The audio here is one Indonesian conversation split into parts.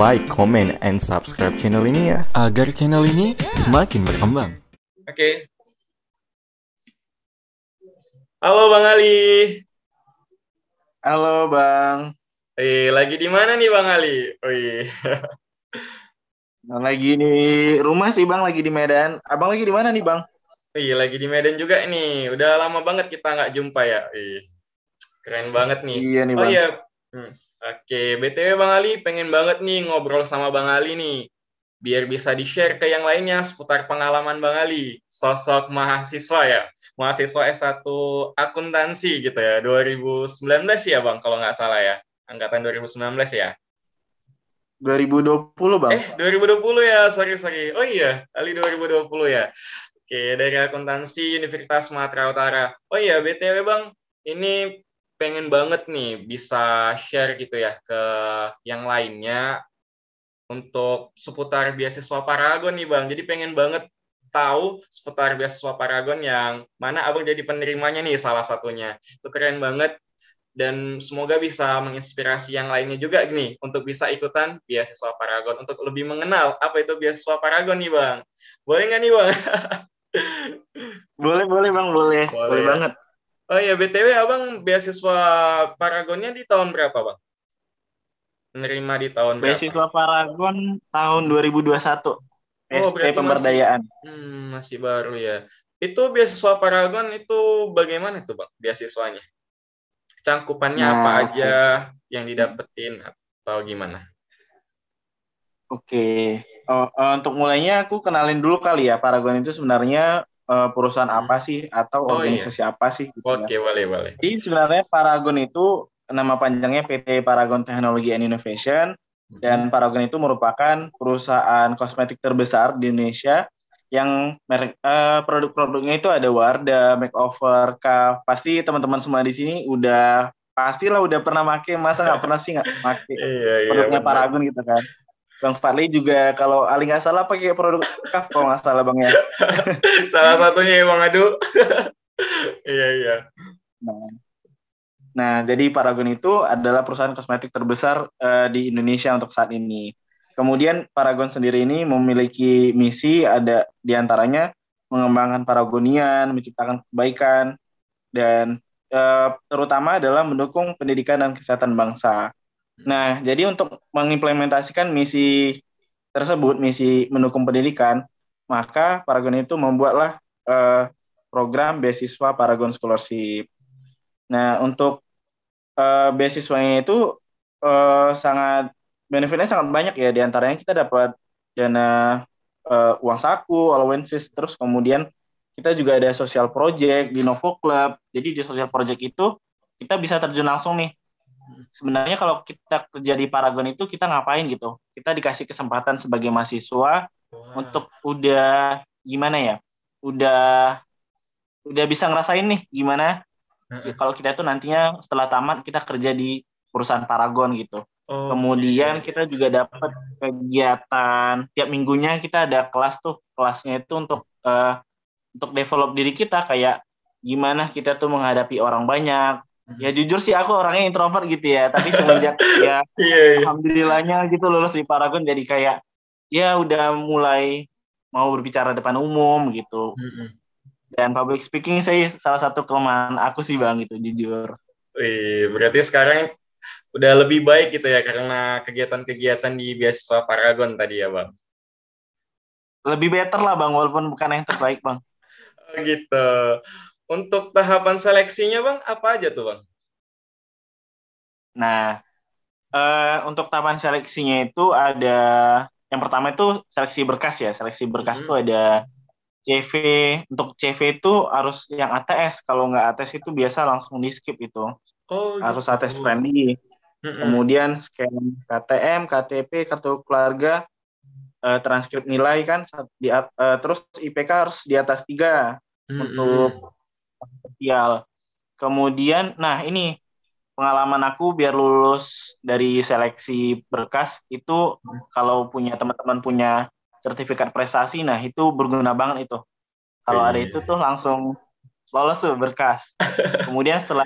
like, comment, and subscribe channel ini ya Agar channel ini semakin berkembang Oke okay. Halo Bang Ali Halo Bang Eh lagi di mana nih Bang Ali? Bang lagi di rumah sih Bang, lagi di Medan. Abang lagi di mana nih Bang? Iya. lagi di Medan juga nih. Udah lama banget kita nggak jumpa ya. Iya. Keren banget nih. Iya nih oh Bang. Oh iya, Hmm. Oke, BTW Bang Ali pengen banget nih ngobrol sama Bang Ali nih. Biar bisa di-share ke yang lainnya seputar pengalaman Bang Ali, sosok mahasiswa ya. Mahasiswa S1 akuntansi gitu ya, 2019 ya Bang kalau nggak salah ya. Angkatan 2019 ya. 2020 Bang. Eh, 2020 ya, sorry, sorry. Oh iya, Ali 2020 ya. Oke, dari akuntansi Universitas Sumatera Utara. Oh iya, BTW Bang, ini pengen banget nih bisa share gitu ya ke yang lainnya untuk seputar beasiswa Paragon nih Bang. Jadi pengen banget tahu seputar beasiswa Paragon yang mana Abang jadi penerimanya nih salah satunya. Itu keren banget dan semoga bisa menginspirasi yang lainnya juga nih untuk bisa ikutan beasiswa Paragon untuk lebih mengenal apa itu beasiswa Paragon nih Bang. Boleh nggak nih Bang? boleh boleh Bang, boleh. Boleh, boleh ya? banget. Oh iya, BTW Abang beasiswa Paragonnya di tahun berapa, Bang? Menerima di tahun berapa? Beasiswa Paragon tahun 2021. Oh, SP pemberdayaan. Masih, hmm, masih baru ya. Itu beasiswa Paragon itu bagaimana itu, Bang? Beasiswanya? Cangkupannya nah, apa aja okay. yang didapetin atau gimana? Oke. Oh, eh, untuk mulainya aku kenalin dulu kali ya Paragon itu sebenarnya uh, perusahaan apa hmm. sih atau oh, iya. organisasi iya. apa sih gitu ya? Oke, okay, ya. boleh, boleh. Jadi sebenarnya Paragon itu nama panjangnya PT Paragon Technology and Innovation hmm. dan Paragon itu merupakan perusahaan kosmetik terbesar di Indonesia yang merek uh, produk-produknya itu ada Wardah, Makeover, K. Pasti teman-teman semua di sini udah pastilah udah pernah make masa nggak pernah sih nggak make iya, iya, produknya iya, Paragon gitu kan Bang Fadli juga kalau Ali nggak salah pakai produk kaf kalau nggak salah Bang ya. salah satunya ya Bang Adu. iya iya. Nah, nah. jadi Paragon itu adalah perusahaan kosmetik terbesar uh, di Indonesia untuk saat ini. Kemudian Paragon sendiri ini memiliki misi ada diantaranya mengembangkan paragonian, menciptakan kebaikan, dan uh, terutama adalah mendukung pendidikan dan kesehatan bangsa. Nah, jadi untuk mengimplementasikan misi tersebut, misi mendukung pendidikan, maka Paragon itu membuatlah eh, program beasiswa Paragon Scholarship. Nah, untuk eh, beasiswanya itu eh, sangat benefitnya sangat banyak ya. Di antaranya kita dapat dana eh, uang saku, allowances, terus kemudian kita juga ada social project di Novo Club. Jadi di social project itu kita bisa terjun langsung nih sebenarnya kalau kita kerja di Paragon itu kita ngapain gitu? Kita dikasih kesempatan sebagai mahasiswa wow. untuk udah gimana ya? Udah udah bisa ngerasain nih gimana uh-uh. kalau kita tuh nantinya setelah tamat kita kerja di perusahaan Paragon gitu. Oh, Kemudian okay. kita juga dapat kegiatan tiap minggunya kita ada kelas tuh kelasnya itu untuk uh, untuk develop diri kita kayak gimana kita tuh menghadapi orang banyak, Ya jujur sih aku orangnya introvert gitu ya, tapi semenjak ya yeah, yeah. alhamdulillahnya gitu lulus di Paragon jadi kayak ya udah mulai mau berbicara depan umum gitu. Dan public speaking saya salah satu kelemahan aku sih Bang gitu jujur. Wih, berarti sekarang udah lebih baik gitu ya karena kegiatan-kegiatan di beasiswa Paragon tadi ya, Bang. Lebih better lah, Bang, walaupun bukan yang terbaik, Bang. Oh, gitu. Untuk tahapan seleksinya, Bang, apa aja tuh, Bang? Nah, uh, untuk tahapan seleksinya itu ada yang pertama itu seleksi berkas ya. Seleksi berkas mm-hmm. itu hmm. ada CV. Untuk CV itu harus yang ATS. Kalau nggak ATS itu biasa langsung di skip itu. Oh, harus gitu. ATS friendly. Hmm. Kemudian scan KTM, KTP, kartu keluarga, uh, transkrip nilai kan di, uh, terus IPK harus di atas tiga mm -hmm. untuk sosial. Kemudian, nah ini pengalaman aku biar lulus dari seleksi berkas itu kalau punya teman-teman punya sertifikat prestasi, nah itu berguna banget itu. Kalau ada iya, itu iya. tuh langsung lolos tuh berkas. Kemudian setelah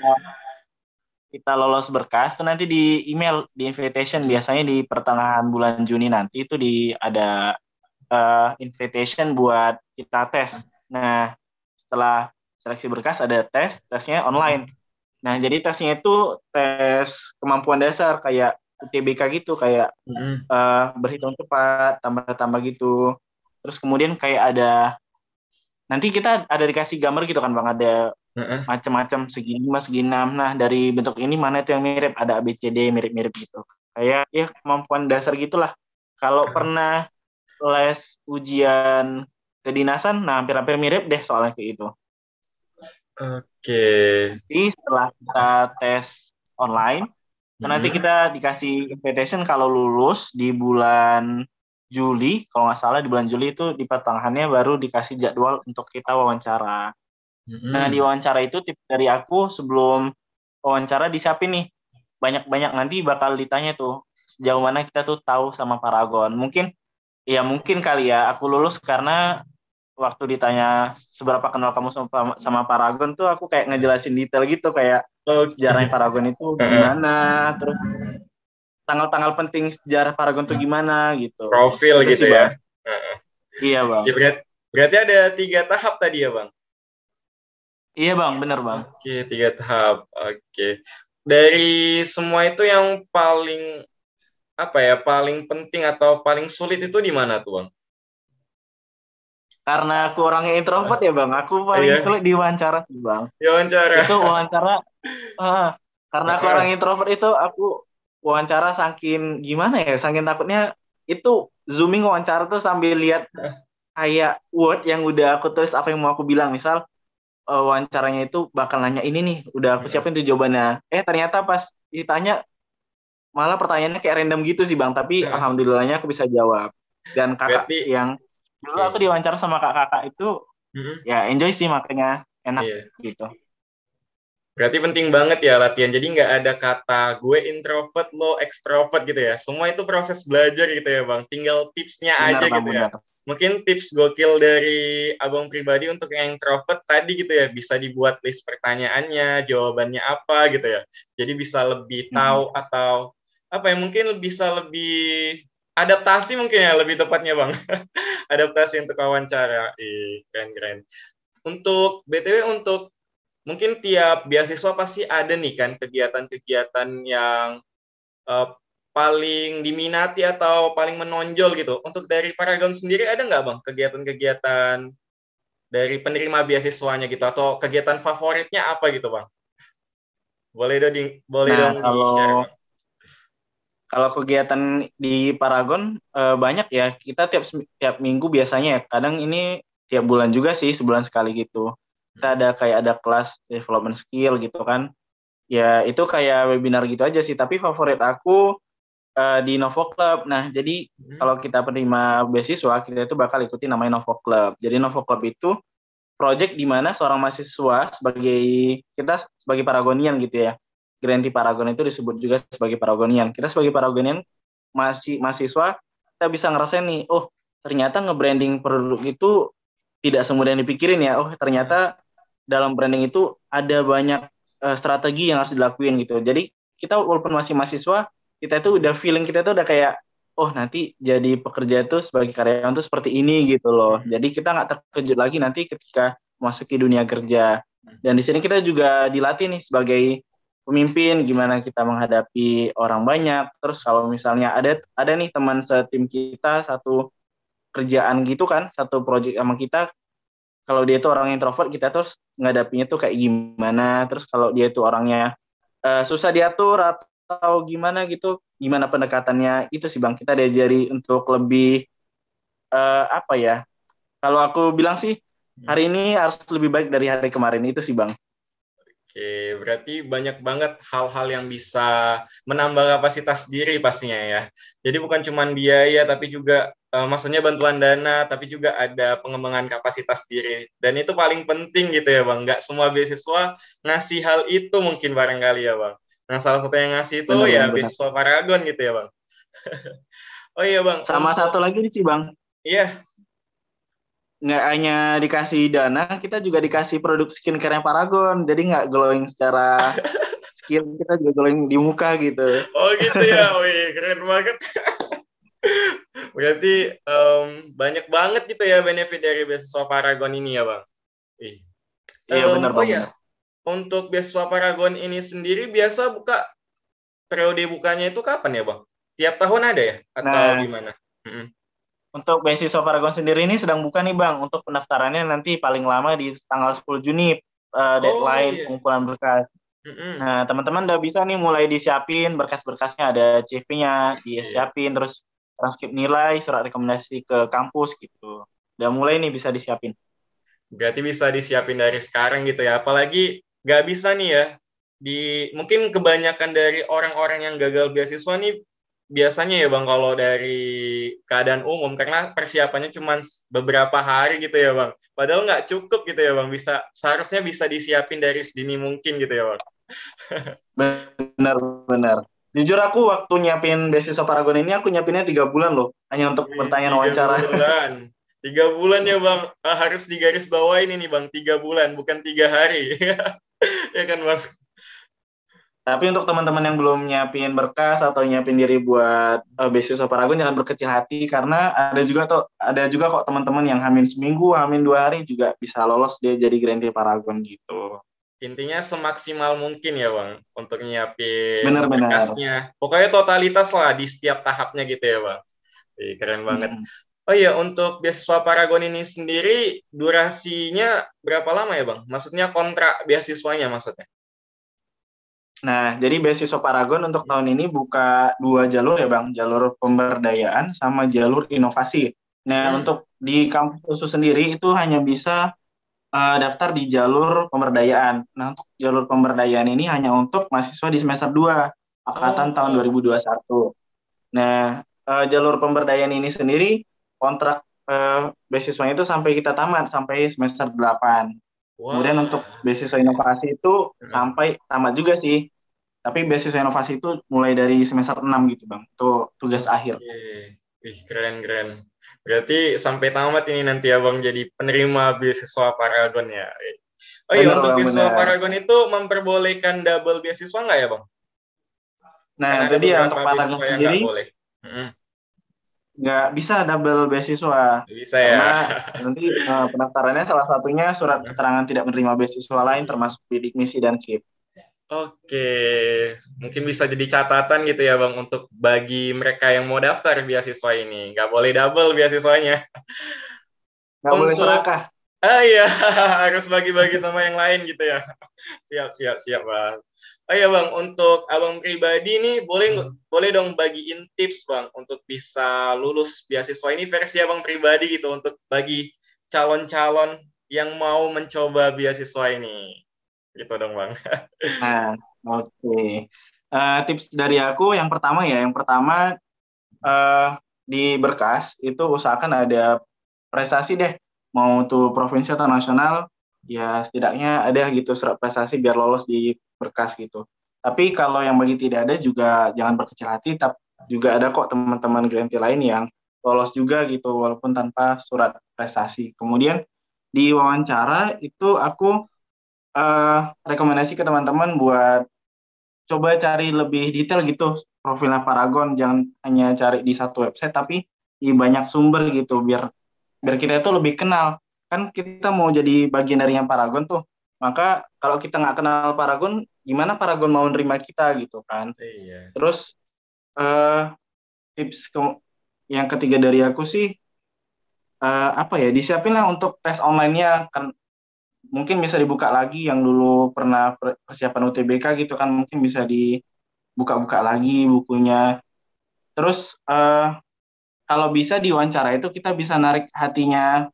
kita lolos berkas tuh nanti di email di invitation biasanya di pertengahan bulan Juni nanti itu di ada uh, invitation buat kita tes. Nah, setelah seleksi berkas ada tes, tesnya online. Nah, jadi tesnya itu tes kemampuan dasar kayak UTBK gitu, kayak mm -hmm. uh, berhitung cepat, tambah-tambah gitu. Terus kemudian kayak ada nanti kita ada dikasih gambar gitu kan Bang, ada mm -hmm. macam-macam segini, lima, segini, enam. Nah, dari bentuk ini mana itu yang mirip? Ada ABCD mirip-mirip gitu. Kayak ya kemampuan dasar gitulah. Kalau mm -hmm. pernah les ujian kedinasan, nah hampir-hampir mirip deh soalnya kayak gitu. Oke. Okay. setelah kita tes online, hmm. nanti kita dikasih invitation kalau lulus di bulan Juli, kalau nggak salah di bulan Juli itu di pertengahannya baru dikasih jadwal untuk kita wawancara. Hmm. Nah di wawancara itu tip dari aku sebelum wawancara disiapin nih banyak-banyak nanti bakal ditanya tuh sejauh mana kita tuh tahu sama Paragon. Mungkin ya mungkin kali ya aku lulus karena waktu ditanya seberapa kenal kamu sama, sama Paragon tuh aku kayak ngejelasin detail gitu kayak oh, sejarahnya Paragon itu gimana terus tanggal-tanggal penting sejarah Paragon tuh gimana gitu profil terus gitu sih, ya bang. iya bang ya, berarti, ada tiga tahap tadi ya bang iya bang bener bang oke tiga tahap oke dari semua itu yang paling apa ya paling penting atau paling sulit itu di mana tuh bang karena aku orangnya introvert ya bang aku paling yeah. sulit diwawancara sih bang diwawancara iya, itu wawancara uh, karena aku iya. orang introvert itu aku wawancara saking gimana ya saking takutnya itu zooming wawancara tuh sambil lihat kayak word yang udah aku tulis apa yang mau aku bilang misal eh, wawancaranya itu bakal nanya ini nih udah aku iya. siapin tuh jawabannya eh ternyata pas ditanya malah pertanyaannya kayak random gitu sih bang tapi alhamdulillahnya aku bisa jawab dan kakak Berarti... yang dulu yeah. aku diwawancara sama kakak-kakak itu mm-hmm. ya enjoy sih makanya enak yeah. gitu berarti penting banget ya latihan jadi nggak ada kata gue introvert lo extrovert gitu ya semua itu proses belajar gitu ya bang tinggal tipsnya benar, aja bang, gitu ya. benar. ya mungkin tips gokil dari abang pribadi untuk yang introvert tadi gitu ya bisa dibuat list pertanyaannya jawabannya apa gitu ya jadi bisa lebih mm-hmm. tahu hmm. atau apa ya mungkin bisa lebih adaptasi mungkin ya lebih tepatnya bang adaptasi untuk wawancara keren keren untuk btw untuk mungkin tiap beasiswa pasti ada nih kan kegiatan-kegiatan yang uh, paling diminati atau paling menonjol gitu untuk dari Paragon sendiri ada nggak bang kegiatan-kegiatan dari penerima beasiswanya gitu atau kegiatan favoritnya apa gitu bang boleh dong di, boleh nah, dong kalau di share kalau kegiatan di Paragon eh, banyak ya. Kita tiap tiap minggu biasanya ya. Kadang ini tiap bulan juga sih, sebulan sekali gitu. Kita ada kayak ada kelas development skill gitu kan. Ya itu kayak webinar gitu aja sih. Tapi favorit aku eh, di Novo Club. Nah jadi hmm. kalau kita penerima beasiswa kita itu bakal ikuti namanya Novo Club. Jadi Novo Club itu project di mana seorang mahasiswa sebagai kita sebagai paragonian gitu ya Grandi Paragon itu disebut juga sebagai Paragonian. Kita sebagai Paragonian masih mahasiswa kita bisa ngerasain nih, oh ternyata nge-branding produk itu tidak semudah yang dipikirin ya. Oh ternyata dalam branding itu ada banyak uh, strategi yang harus dilakuin gitu. Jadi kita walaupun masih mahasiswa, kita itu udah feeling kita itu udah kayak oh nanti jadi pekerja itu sebagai karyawan itu seperti ini gitu loh. Hmm. Jadi kita nggak terkejut lagi nanti ketika masuk ke dunia kerja. Hmm. Dan di sini kita juga dilatih nih sebagai pemimpin, gimana kita menghadapi orang banyak. Terus kalau misalnya ada ada nih teman setim kita satu kerjaan gitu kan, satu project sama kita, kalau dia itu orang introvert, kita terus menghadapinya tuh kayak gimana. Terus kalau dia itu orangnya uh, susah diatur atau gimana gitu, gimana pendekatannya itu sih bang kita diajari untuk lebih uh, apa ya? Kalau aku bilang sih hmm. hari ini harus lebih baik dari hari kemarin itu sih bang. Oke, berarti banyak banget hal-hal yang bisa menambah kapasitas diri pastinya ya. Jadi bukan cuma biaya, tapi juga e, maksudnya bantuan dana, tapi juga ada pengembangan kapasitas diri. Dan itu paling penting gitu ya Bang. Nggak semua beasiswa ngasih hal itu mungkin barangkali ya Bang. Nah salah satu yang ngasih itu benar, ya benar. beasiswa Paragon gitu ya Bang. oh iya Bang. Sama satu lagi nih sih Bang. Iya, nggak hanya dikasih dana, kita juga dikasih produk skincare yang Paragon. Jadi nggak glowing secara skin, kita juga glowing di muka gitu. Oh gitu ya, wih keren banget. Berarti um, banyak banget gitu ya benefit dari beasiswa Paragon ini ya bang. Wih. Iya um, benar oh, banget. Ya. Untuk beasiswa Paragon ini sendiri biasa buka periode bukanya itu kapan ya bang? Tiap tahun ada ya atau nah, gimana? Mm -hmm. Untuk beasiswa Paragon sendiri ini sedang buka nih Bang, untuk pendaftarannya nanti paling lama di tanggal 10 Juni uh, deadline oh, iya. pengumpulan berkas. Mm-hmm. Nah, teman-teman udah bisa nih mulai disiapin berkas-berkasnya ada CV-nya disiapin, iya. yeah. terus transkrip nilai, surat rekomendasi ke kampus gitu. Udah mulai nih bisa disiapin. Berarti bisa disiapin dari sekarang gitu ya. Apalagi nggak bisa nih ya di mungkin kebanyakan dari orang-orang yang gagal beasiswa nih biasanya ya Bang kalau dari keadaan umum karena persiapannya cuma beberapa hari gitu ya Bang. Padahal nggak cukup gitu ya Bang, bisa seharusnya bisa disiapin dari sedini mungkin gitu ya Bang. benar benar. Jujur aku waktu nyiapin beasiswa Paragon ini aku nyiapinnya tiga bulan loh, hanya untuk pertanyaan wawancara. Tiga bulan. Tiga bulan ya bang, ah, harus digaris bawah ini nih bang, tiga bulan bukan tiga hari, ya kan bang? Tapi untuk teman-teman yang belum nyiapin berkas atau nyiapin diri buat uh, beasiswa Paragon jangan berkecil hati karena ada juga tuh ada juga kok teman-teman yang hamin seminggu, hamin dua hari juga bisa lolos dia jadi grantee Paragon gitu. Intinya semaksimal mungkin ya bang untuk nyiapin bener, berkasnya. Bener. Pokoknya totalitas lah di setiap tahapnya gitu ya bang. Ih, keren banget. Hmm. Oh iya, untuk beasiswa Paragon ini sendiri durasinya berapa lama ya, Bang? Maksudnya kontrak beasiswanya maksudnya? Nah, jadi beasiswa Paragon untuk tahun ini buka dua jalur ya Bang, jalur pemberdayaan sama jalur inovasi. Nah, hmm. untuk di kampus khusus sendiri itu hanya bisa uh, daftar di jalur pemberdayaan. Nah, untuk jalur pemberdayaan ini hanya untuk mahasiswa di semester 2 angkatan oh. tahun 2021. Nah, uh, jalur pemberdayaan ini sendiri kontrak uh, eh, beasiswa itu sampai kita tamat sampai semester 8. Wow. Kemudian untuk beasiswa inovasi itu hmm. sampai tamat juga sih. Tapi beasiswa inovasi itu mulai dari semester 6 gitu bang, itu tugas akhir. Oke. Wih, keren, keren. Berarti sampai tamat ini nanti abang ya, jadi penerima beasiswa Paragon ya. Oh iya, untuk beasiswa bener. Paragon itu memperbolehkan double beasiswa nggak ya, Bang? Nah, Karena jadi ya untuk Paragon sendiri. Nggak boleh. Hmm. Nggak bisa double beasiswa. Bisa ya. Karena nanti uh, pendaftarannya salah satunya surat keterangan tidak menerima beasiswa lain termasuk bidik misi dan SIP. Oke, mungkin bisa jadi catatan gitu ya Bang untuk bagi mereka yang mau daftar beasiswa ini. Nggak boleh double beasiswanya. Nggak untuk... boleh serakah. Ah iya, harus bagi-bagi sama yang lain gitu ya. Siap, siap, siap Bang. Oh iya Bang, untuk Abang pribadi nih boleh hmm. boleh dong bagiin tips Bang untuk bisa lulus beasiswa ini versi Abang pribadi gitu untuk bagi calon-calon yang mau mencoba beasiswa ini. Gitu dong Bang. nah, oke. Okay. Uh, eh, tips dari aku yang pertama ya, yang pertama uh, di berkas itu usahakan ada prestasi deh, mau tuh provinsi atau nasional, ya setidaknya ada gitu surat prestasi biar lolos di berkas gitu. Tapi kalau yang bagi tidak ada juga jangan berkecil hati, tapi juga ada kok teman-teman grantee lain yang lolos juga gitu walaupun tanpa surat prestasi. Kemudian di wawancara itu aku uh, rekomendasi ke teman-teman buat coba cari lebih detail gitu profilnya Paragon, jangan hanya cari di satu website tapi di banyak sumber gitu biar biar kita itu lebih kenal. Kan kita mau jadi bagian dari yang Paragon tuh, maka kalau kita nggak kenal Paragon, gimana Paragon mau nerima kita gitu kan? Iya. Terus uh, tips ke yang ketiga dari aku sih uh, apa ya disiapinlah untuk tes online-nya kan mungkin bisa dibuka lagi yang dulu pernah persiapan UTBK gitu kan mungkin bisa dibuka-buka lagi bukunya. Terus uh, kalau bisa diwawancara itu kita bisa narik hatinya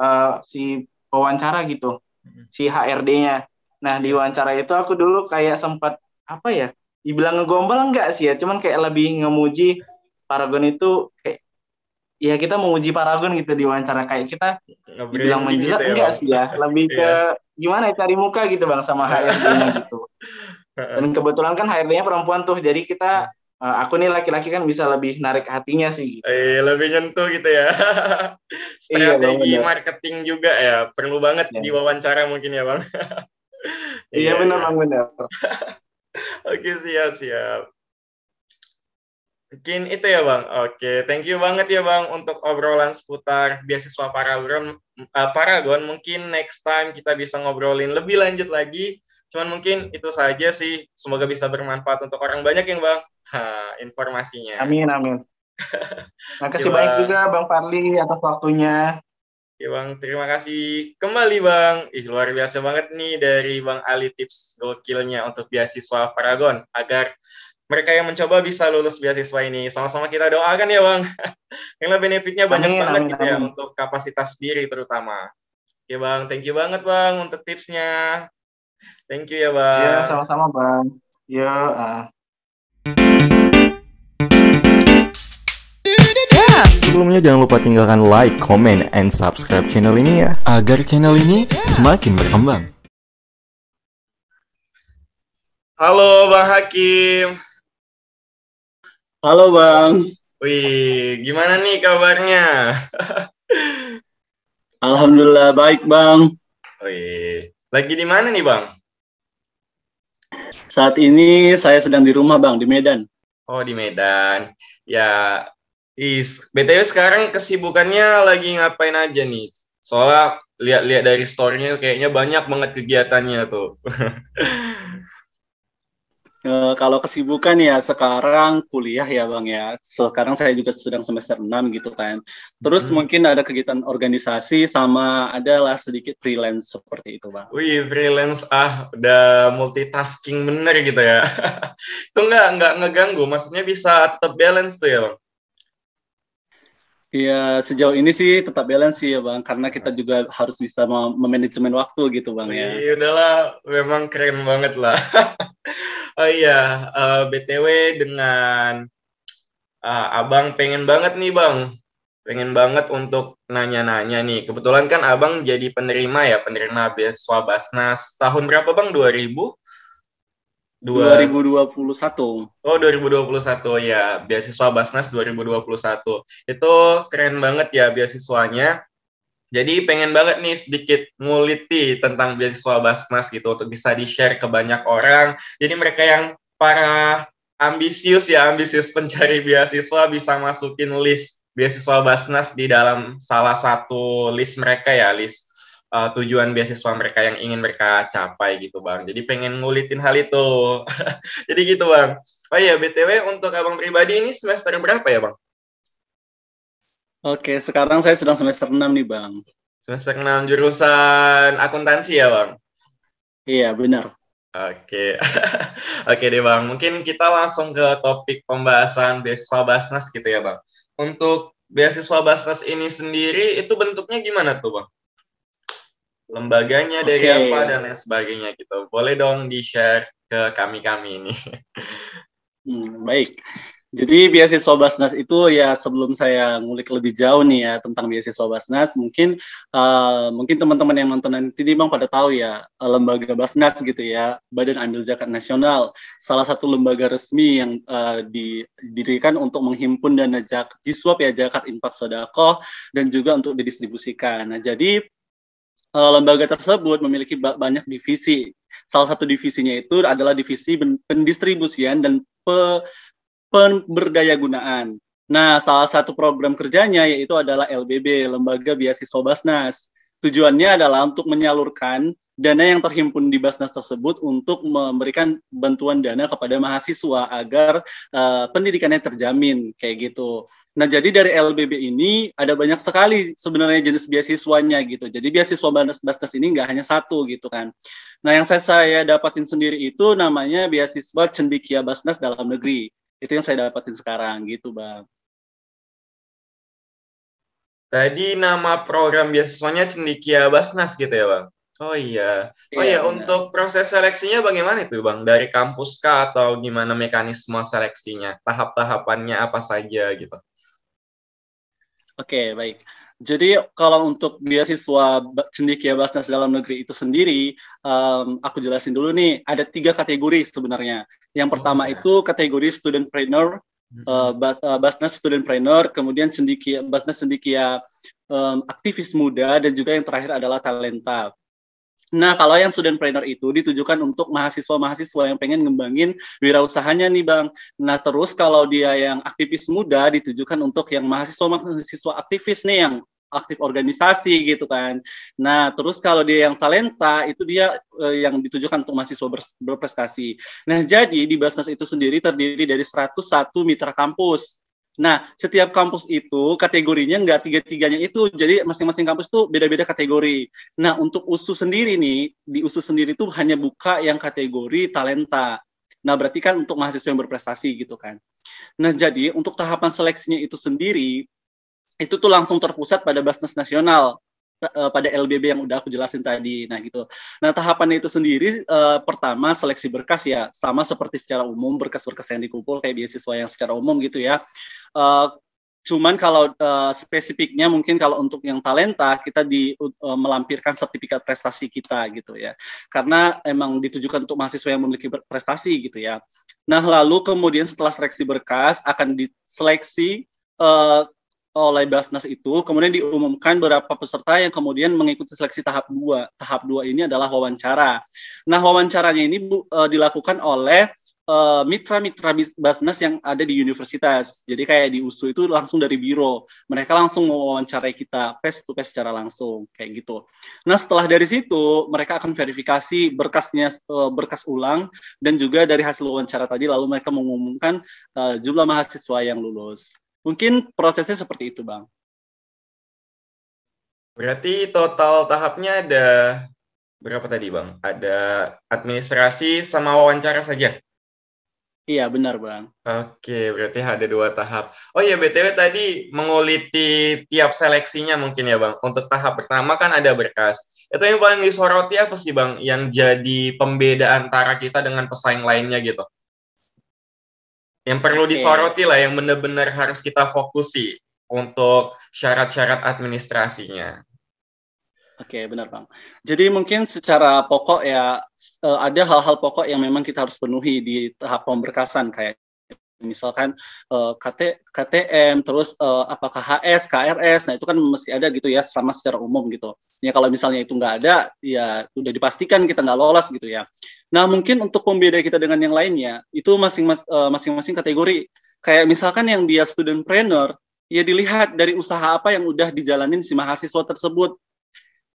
uh, si pewawancara gitu, hmm. si HRD-nya. Nah diwawancara itu aku dulu kayak sempat apa ya? Dibilang ngegombal enggak sih ya, cuman kayak lebih ngemuji Paragon itu kayak ya kita menguji paragon gitu di wawancara kayak kita bilang menjilat gitu ya, enggak sih ya lebih iya. ke gimana ya, cari muka gitu bang sama iya. HRD-nya gitu dan kebetulan kan HRD-nya perempuan tuh jadi kita iya. eh, aku nih laki-laki kan bisa lebih narik hatinya sih gitu. eh, lebih nyentuh gitu ya strategi iya, marketing juga ya perlu banget yeah. di wawancara mungkin ya bang iya, iya benar bang benar oke siap siap Mungkin itu ya Bang. Oke, thank you banget ya Bang untuk obrolan seputar beasiswa Paragon. Uh, Paragon mungkin next time kita bisa ngobrolin lebih lanjut lagi. Cuman mungkin itu saja sih. Semoga bisa bermanfaat untuk orang banyak yang Bang. Ha, informasinya. Amin amin. Makasih banyak juga Bang Parli atas waktunya. Ya Bang, terima kasih kembali Bang. Ih luar biasa banget nih dari Bang Ali tips gokilnya untuk beasiswa Paragon agar mereka yang mencoba bisa lulus beasiswa ini. Sama-sama kita doakan ya, Bang. Karena benefitnya banyak amin, banget amin, gitu ya untuk kapasitas diri terutama. Oke, Bang. Thank you banget, Bang, untuk tipsnya. Thank you ya, Bang. Iya, sama-sama, Bang. Iya, ah. Ya, uh. Sebelumnya jangan lupa tinggalkan like, comment, and subscribe channel ini ya Agar channel ini semakin berkembang Halo Bang Hakim Halo Bang. Wih, gimana nih kabarnya? Alhamdulillah baik Bang. Wih, lagi di mana nih Bang? Saat ini saya sedang di rumah Bang, di Medan. Oh di Medan. Ya, is BTW sekarang kesibukannya lagi ngapain aja nih? Soalnya lihat-lihat dari story-nya kayaknya banyak banget kegiatannya tuh. Eh, kalau kesibukan ya sekarang kuliah ya Bang ya. Sekarang saya juga sedang semester 6 gitu kan. Terus hmm. mungkin ada kegiatan organisasi sama adalah sedikit freelance seperti itu Bang. Wih, freelance ah udah multitasking bener gitu ya. itu nggak enggak ngeganggu, maksudnya bisa tetap balance tuh ya Bang. Iya sejauh ini sih tetap balance sih ya bang, karena kita juga harus bisa memanage memanajemen waktu gitu bang ya. Iya udahlah, memang keren banget lah. oh iya, uh, eh, btw dengan uh, abang pengen banget nih bang, pengen banget untuk nanya-nanya nih. Kebetulan kan abang jadi penerima ya, penerima beasiswa Basnas tahun berapa bang? 2000? 2021. Oh, 2021 ya. Beasiswa Basnas 2021. Itu keren banget ya beasiswanya. Jadi pengen banget nih sedikit nguliti tentang beasiswa Basnas gitu untuk bisa di-share ke banyak orang. Jadi mereka yang para ambisius ya, ambisius pencari beasiswa bisa masukin list beasiswa Basnas di dalam salah satu list mereka ya, list uh, tujuan beasiswa mereka yang ingin mereka capai gitu bang. Jadi pengen ngulitin hal itu. Jadi gitu bang. Oh iya btw untuk abang pribadi ini semester berapa ya bang? Oke sekarang saya sedang semester 6 nih bang. Semester 6 jurusan akuntansi ya bang? Iya benar. Oke, oke deh bang. Mungkin kita langsung ke topik pembahasan beasiswa Basnas gitu ya bang. Untuk beasiswa Basnas ini sendiri itu bentuknya gimana tuh bang? lembaganya okay. dari apa dan lain sebagainya gitu. Boleh dong di-share ke kami-kami ini. Hmm, baik. Jadi beasiswa Basnas itu ya sebelum saya ngulik lebih jauh nih ya tentang beasiswa Basnas, mungkin uh, mungkin teman-teman yang nonton nanti nih Bang pada tahu ya eh, lembaga Basnas gitu ya, Badan Ambil Zakat Nasional, salah satu lembaga resmi yang uh, didirikan untuk menghimpun dana jak, jiswab ya zakat infak Sodako dan juga untuk didistribusikan. Nah, jadi Eh, lembaga tersebut memiliki banyak divisi. Salah satu divisinya itu adalah divisi pendistribusian dan pe gunaan. Nah, salah satu program kerjanya yaitu adalah LBB, Lembaga Beasiswa Basnas. Tujuannya adalah untuk menyalurkan dana yang terhimpun di Basnas tersebut untuk memberikan bantuan dana kepada mahasiswa agar uh, pendidikannya terjamin kayak gitu. Nah, jadi dari LBB ini ada banyak sekali sebenarnya jenis beasiswanya gitu. Jadi beasiswa Basnas ini nggak hanya satu gitu kan. Nah, yang saya saya dapatin sendiri itu namanya beasiswa Cendikia Basnas dalam negeri. Itu yang saya dapatin sekarang gitu, Bang. Tadi nama program beasiswanya Cendikia Basnas gitu ya, Bang? Oh iya. Oh iya, iya untuk proses seleksinya bagaimana itu, Bang? Dari kampus kah atau gimana mekanisme seleksinya? Tahap-tahapannya apa saja gitu? Oke, baik. Jadi kalau untuk beasiswa cendikia basnas dalam negeri itu sendiri, um, aku jelasin dulu nih, ada tiga kategori sebenarnya. Yang pertama oh, itu kategori studentpreneur, uh, bas, uh, basnas studentpreneur, kemudian cendikia, basnas cendikia um, aktivis muda, dan juga yang terakhir adalah talenta. Nah, kalau yang Student Planner itu ditujukan untuk mahasiswa-mahasiswa yang pengen ngembangin wirausahanya nih, Bang. Nah, terus kalau dia yang aktivis muda ditujukan untuk yang mahasiswa-mahasiswa aktivis nih yang aktif organisasi gitu kan. Nah, terus kalau dia yang talenta itu dia eh, yang ditujukan untuk mahasiswa ber, berprestasi. Nah, jadi di Basnas itu sendiri terdiri dari 101 mitra kampus. Nah, setiap kampus itu kategorinya enggak tiga-tiganya itu, jadi masing-masing kampus tuh beda-beda kategori. Nah, untuk USU sendiri nih, di USU sendiri tuh hanya buka yang kategori talenta. Nah, berarti kan untuk mahasiswa yang berprestasi gitu kan. Nah, jadi untuk tahapan seleksinya itu sendiri, itu tuh langsung terpusat pada Basnas Nasional. Eh, pada LBB yang udah aku jelasin tadi. Nah, gitu. Nah, tahapannya itu sendiri uh, pertama seleksi berkas ya, sama seperti secara umum berkas-berkas yang dikumpul kayak beasiswa yang secara umum gitu ya. Uh, cuman kalau uh, spesifiknya mungkin kalau untuk yang talenta kita di uh, melampirkan sertifikat prestasi kita gitu ya karena emang ditujukan untuk mahasiswa yang memiliki prestasi gitu ya nah lalu kemudian setelah seleksi berkas akan diseleksi uh, oleh Basnas itu kemudian diumumkan berapa peserta yang kemudian mengikuti seleksi tahap dua Tahap dua ini adalah wawancara. Nah, wawancaranya ini bu, e, dilakukan oleh eh, mitra-mitra e, Basnas yang ada di universitas. Jadi kayak di USU itu langsung dari biro. Mereka langsung mewawancarai kita face to face secara langsung kayak gitu. Nah, setelah dari situ mereka akan verifikasi berkasnya e, berkas ulang dan juga dari hasil wawancara tadi lalu mereka mengumumkan jumlah mahasiswa yang lulus Mungkin prosesnya seperti itu, Bang. Berarti total tahapnya ada berapa tadi, Bang? Ada administrasi sama wawancara saja? Iya, benar, Bang. Oke, berarti ada dua tahap. Oh iya, BTW tadi menguliti tiap seleksinya mungkin ya, Bang. Untuk tahap pertama kan ada berkas. Itu yang paling disoroti apa sih, Bang? Yang jadi pembeda antara kita dengan pesaing lainnya gitu? yang perlu okay. disoroti lah yang benar-benar harus kita fokusi untuk syarat-syarat administrasinya. Oke, okay, benar Bang. Jadi mungkin secara pokok ya eh, ada hal-hal pokok yang memang kita harus penuhi di tahap pemberkasan kayak misalkan uh, eh, KT, KTM terus uh, apakah HS KRS nah itu kan mesti ada gitu ya sama secara umum gitu ya kalau misalnya itu nggak ada ya sudah dipastikan kita nggak lolos gitu ya nah mungkin untuk pembeda kita dengan yang lainnya itu eh, masing-masing uh, kategori kayak misalkan yang dia student trainer ya dilihat dari usaha apa yang udah dijalanin si mahasiswa tersebut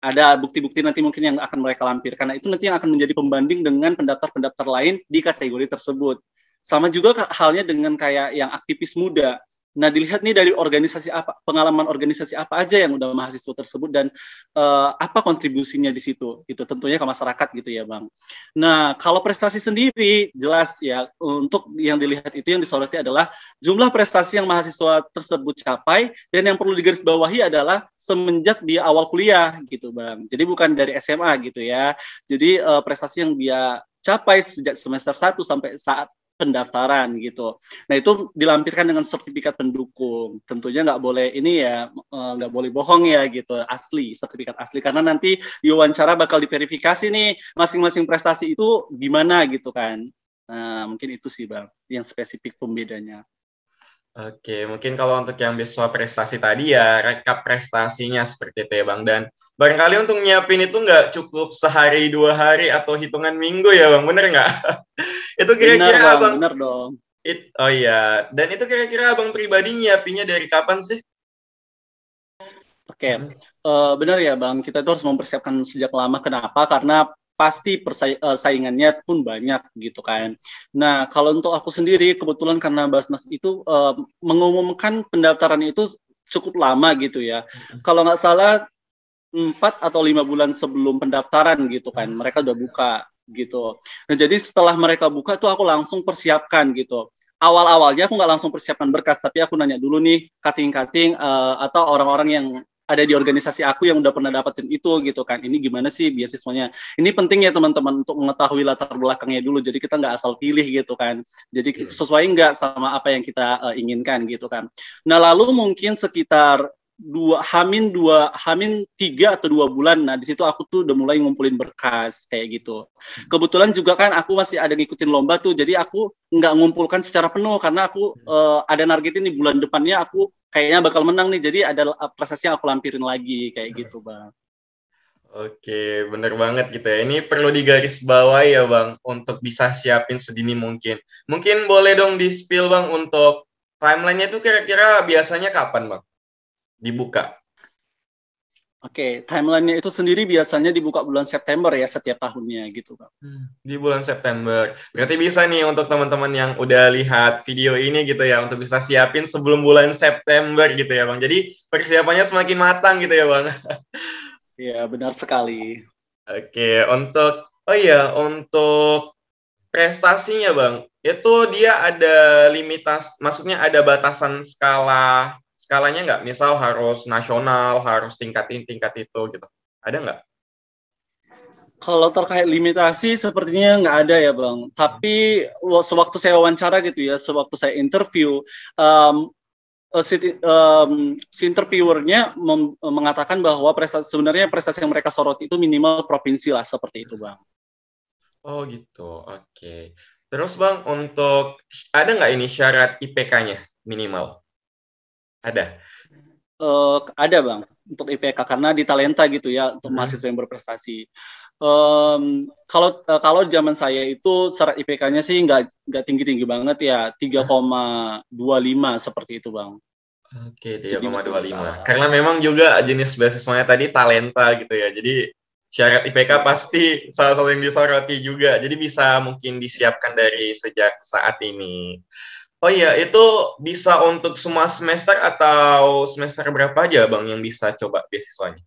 ada bukti-bukti nanti mungkin yang akan mereka lampirkan. Nah, itu nanti yang akan menjadi pembanding dengan pendaftar-pendaftar lain di kategori tersebut. Sama juga halnya dengan kayak yang aktivis muda. Nah, dilihat nih dari organisasi apa, pengalaman organisasi apa aja yang udah mahasiswa tersebut dan uh, apa kontribusinya di situ. Itu tentunya ke masyarakat gitu ya, Bang. Nah, kalau prestasi sendiri jelas ya untuk yang dilihat itu yang disoroti adalah jumlah prestasi yang mahasiswa tersebut capai dan yang perlu digarisbawahi adalah semenjak di awal kuliah gitu, Bang. Jadi bukan dari SMA gitu ya. Jadi uh, prestasi yang dia capai sejak semester 1 sampai saat pendaftaran gitu. Nah itu dilampirkan dengan sertifikat pendukung. Tentunya nggak boleh ini ya eh, nggak boleh bohong ya gitu asli sertifikat asli karena nanti diwawancara bakal diverifikasi nih masing-masing prestasi itu gimana gitu kan. Nah mungkin itu sih bang yang spesifik pembedanya. Oke, mungkin kalau untuk yang besok prestasi tadi ya rekap prestasinya seperti itu ya Bang. Dan barangkali untuk nyiapin itu nggak cukup sehari dua hari atau hitungan minggu ya Bang, bener nggak? itu kira-kira bener, Abang... Bener dong. It, oh iya, dan itu kira-kira Abang pribadi nyiapinnya dari kapan sih? Oke, okay. uh, eh, benar ya Bang, kita itu harus mempersiapkan sejak lama. Kenapa? Karena pasti persaingannya eh, pun banyak gitu kan. Nah kalau untuk aku sendiri kebetulan karena Basnas itu uh, mengumumkan pendaftaran itu cukup lama gitu ya. Hmm. Kalau nggak salah empat atau lima bulan sebelum pendaftaran gitu kan, mereka udah buka gitu. Nah jadi setelah mereka buka tuh aku langsung persiapkan gitu awal-awalnya aku nggak langsung persiapkan berkas, tapi aku nanya dulu nih kating-kating uh, atau orang-orang yang ada di organisasi aku yang udah pernah dapetin itu gitu kan ini gimana sih semuanya ini penting ya teman-teman untuk mengetahui latar belakangnya dulu jadi kita nggak asal pilih gitu kan jadi iya. sesuai nggak sama apa yang kita uh, inginkan gitu kan nah lalu mungkin sekitar dua hamin dua hamin tiga atau dua bulan nah di situ aku tuh udah mulai ngumpulin berkas kayak gitu kebetulan juga kan aku masih ada ngikutin lomba tuh jadi aku nggak ngumpulkan secara penuh karena aku uh, ada nargetin di bulan depannya aku kayaknya bakal menang nih. Jadi ada prosesnya aku lampirin lagi kayak gitu, Bang. Oke, bener banget gitu ya. Ini perlu digaris bawah ya, Bang, untuk bisa siapin sedini mungkin. Mungkin boleh dong di-spill, Bang, untuk timeline-nya itu kira-kira biasanya kapan, Bang? Dibuka. Oke, okay, timelinenya itu sendiri biasanya dibuka bulan September ya setiap tahunnya gitu, Pak. Hmm, di bulan September. Berarti bisa nih untuk teman-teman yang udah lihat video ini gitu ya, untuk bisa siapin sebelum bulan September gitu ya, Bang. Jadi persiapannya semakin matang gitu ya, Bang. Iya, benar sekali. Oke, okay, untuk oh iya, untuk prestasinya, Bang. Itu dia ada limitas, maksudnya ada batasan skala skalanya nggak? Misal harus nasional, harus tingkatin tingkat itu gitu. Ada nggak? Kalau terkait limitasi sepertinya nggak ada ya bang. Tapi sewaktu saya wawancara gitu ya, sewaktu saya interview, um, si, um, si interviewernya eh, mengatakan bahwa prestasi, sebenarnya prestasi yang mereka sorot itu minimal provinsi lah seperti itu bang. Oh gitu, oke. Okay. Terus bang untuk ada nggak ini syarat IPK-nya minimal? Ada. Uh, ada bang untuk IPK karena di talenta gitu ya untuk hmm. mahasiswa yang berprestasi. Um, kalau uh, kalau zaman saya itu syarat IPK-nya sih nggak nggak tinggi tinggi banget ya 3,25 seperti itu bang. Oke, okay, 3,25. Karena memang juga jenis beasiswanya tadi talenta gitu ya. Jadi syarat IPK pasti salah satu yang disoroti juga. Jadi bisa mungkin disiapkan dari sejak saat ini. Oh iya, itu bisa untuk semua semester atau semester berapa aja Bang yang bisa coba beasiswanya?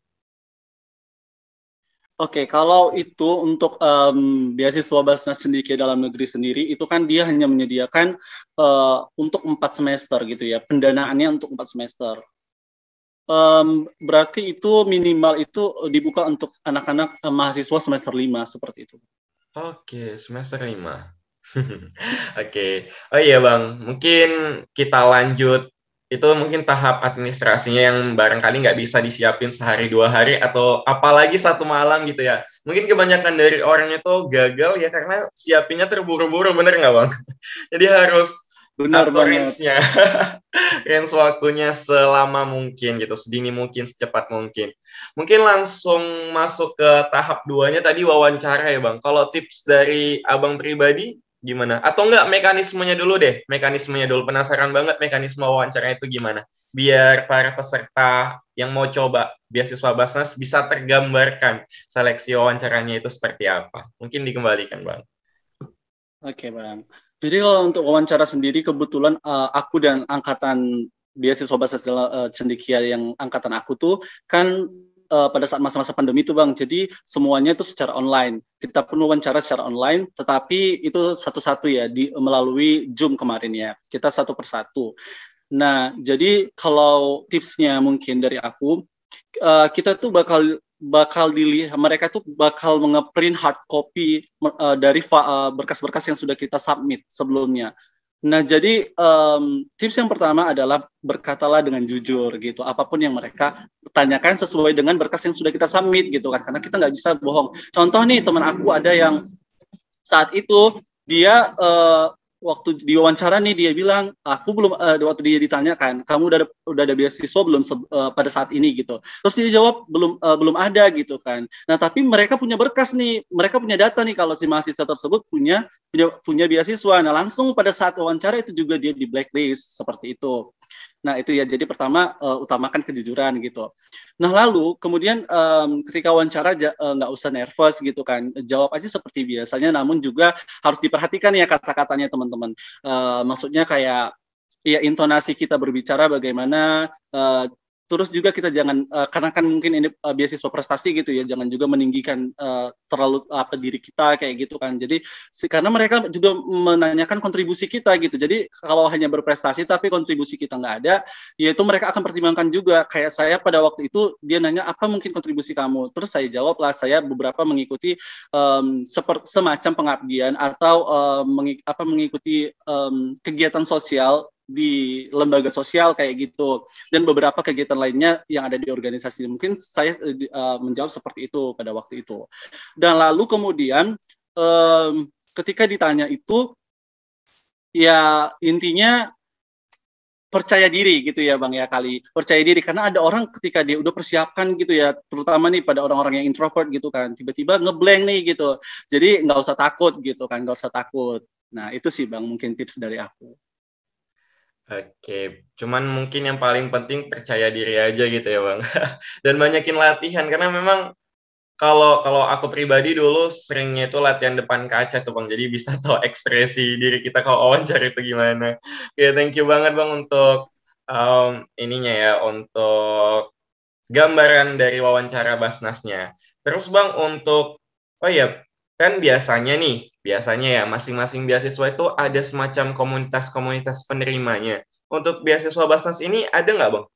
Oke, okay, kalau itu untuk um, beasiswa Basnas sendiri dalam negeri sendiri, itu kan dia hanya menyediakan uh, untuk empat semester gitu ya, pendanaannya untuk empat semester. Um, berarti itu minimal itu dibuka untuk anak-anak eh, mahasiswa semester lima seperti itu. Oke, okay, semester lima. Oke. Okay. Oh iya Bang, mungkin kita lanjut itu mungkin tahap administrasinya yang barangkali nggak bisa disiapin sehari dua hari atau apalagi satu malam gitu ya. Mungkin kebanyakan dari orang itu gagal ya karena siapinnya terburu-buru bener nggak bang? Jadi harus Benar range-nya, range waktunya selama mungkin gitu, sedini mungkin, secepat mungkin. Mungkin langsung masuk ke tahap duanya tadi wawancara ya bang. Kalau tips dari abang pribadi gimana? Atau enggak mekanismenya dulu deh, mekanismenya dulu. Penasaran banget mekanisme wawancara itu gimana? Biar para peserta yang mau coba beasiswa Basnas bisa tergambarkan seleksi wawancaranya itu seperti apa. Mungkin dikembalikan, Bang. Oke, Bang. Jadi kalau untuk wawancara sendiri, kebetulan uh, aku dan angkatan beasiswa Basnas uh, eh, Cendikia yang angkatan aku tuh kan uh, pada saat masa-masa pandemi itu bang, jadi semuanya itu secara online. Kita pun wawancara secara online, tetapi itu satu-satu ya di melalui Zoom kemarin ya. Kita satu persatu. Nah, jadi kalau tipsnya mungkin dari aku, uh, kita tuh bakal bakal dilihat mereka tuh bakal mengeprint hard copy uh, dari berkas-berkas uh, yang sudah kita submit sebelumnya. Nah, jadi um, tips yang pertama adalah berkatalah dengan jujur gitu. Apapun yang mereka tanyakan sesuai dengan berkas yang sudah kita submit gitu kan. Karena kita nggak bisa bohong. Contoh nih teman aku ada yang saat itu dia uh, waktu diwawancara nih dia bilang aku belum uh, waktu dia ditanyakan kamu udah ada, udah ada beasiswa belum uh, pada saat ini gitu terus dia jawab belum uh, belum ada gitu kan nah tapi mereka punya berkas nih mereka punya data nih kalau si mahasiswa tersebut punya punya punya beasiswa nah langsung pada saat wawancara itu juga dia di blacklist seperti itu Nah itu ya jadi pertama uh, utamakan kejujuran gitu. Nah lalu kemudian um, ketika wawancara eh, nggak uh, usah nervous gitu kan, jawab aja seperti biasanya. Namun juga harus diperhatikan ya kata-katanya teman-teman. Uh, maksudnya kayak ya intonasi kita berbicara bagaimana uh, terus juga kita jangan uh, karena kan mungkin ini uh, beasiswa prestasi gitu ya jangan juga meninggikan uh, terlalu apa diri kita kayak gitu kan jadi si, karena mereka juga menanyakan kontribusi kita gitu jadi kalau hanya berprestasi tapi kontribusi kita nggak ada yaitu mereka akan pertimbangkan juga kayak saya pada waktu itu dia nanya apa mungkin kontribusi kamu terus saya jawab lah saya beberapa mengikuti um, seper, semacam pengabdian atau um, mengik, apa mengikuti um, kegiatan sosial di lembaga sosial kayak gitu dan beberapa kegiatan lainnya yang ada di organisasi mungkin saya uh, menjawab seperti itu pada waktu itu dan lalu kemudian um, ketika ditanya itu ya intinya percaya diri gitu ya bang ya kali percaya diri karena ada orang ketika dia udah persiapkan gitu ya terutama nih pada orang-orang yang introvert gitu kan tiba-tiba ngeblank nih gitu jadi nggak usah takut gitu kan nggak usah takut nah itu sih bang mungkin tips dari aku Oke, cuman mungkin yang paling penting percaya diri aja gitu ya bang. Dan banyakin latihan karena memang kalau kalau aku pribadi dulu seringnya itu latihan depan kaca tuh bang. Jadi bisa tahu ekspresi diri kita kalau wawancara itu gimana. Ya thank you banget bang untuk um, ininya ya untuk gambaran dari wawancara Basnasnya. Terus bang untuk oh ya kan biasanya nih, biasanya ya masing-masing beasiswa itu ada semacam komunitas-komunitas penerimanya. Untuk beasiswa Basnas ini ada nggak bang?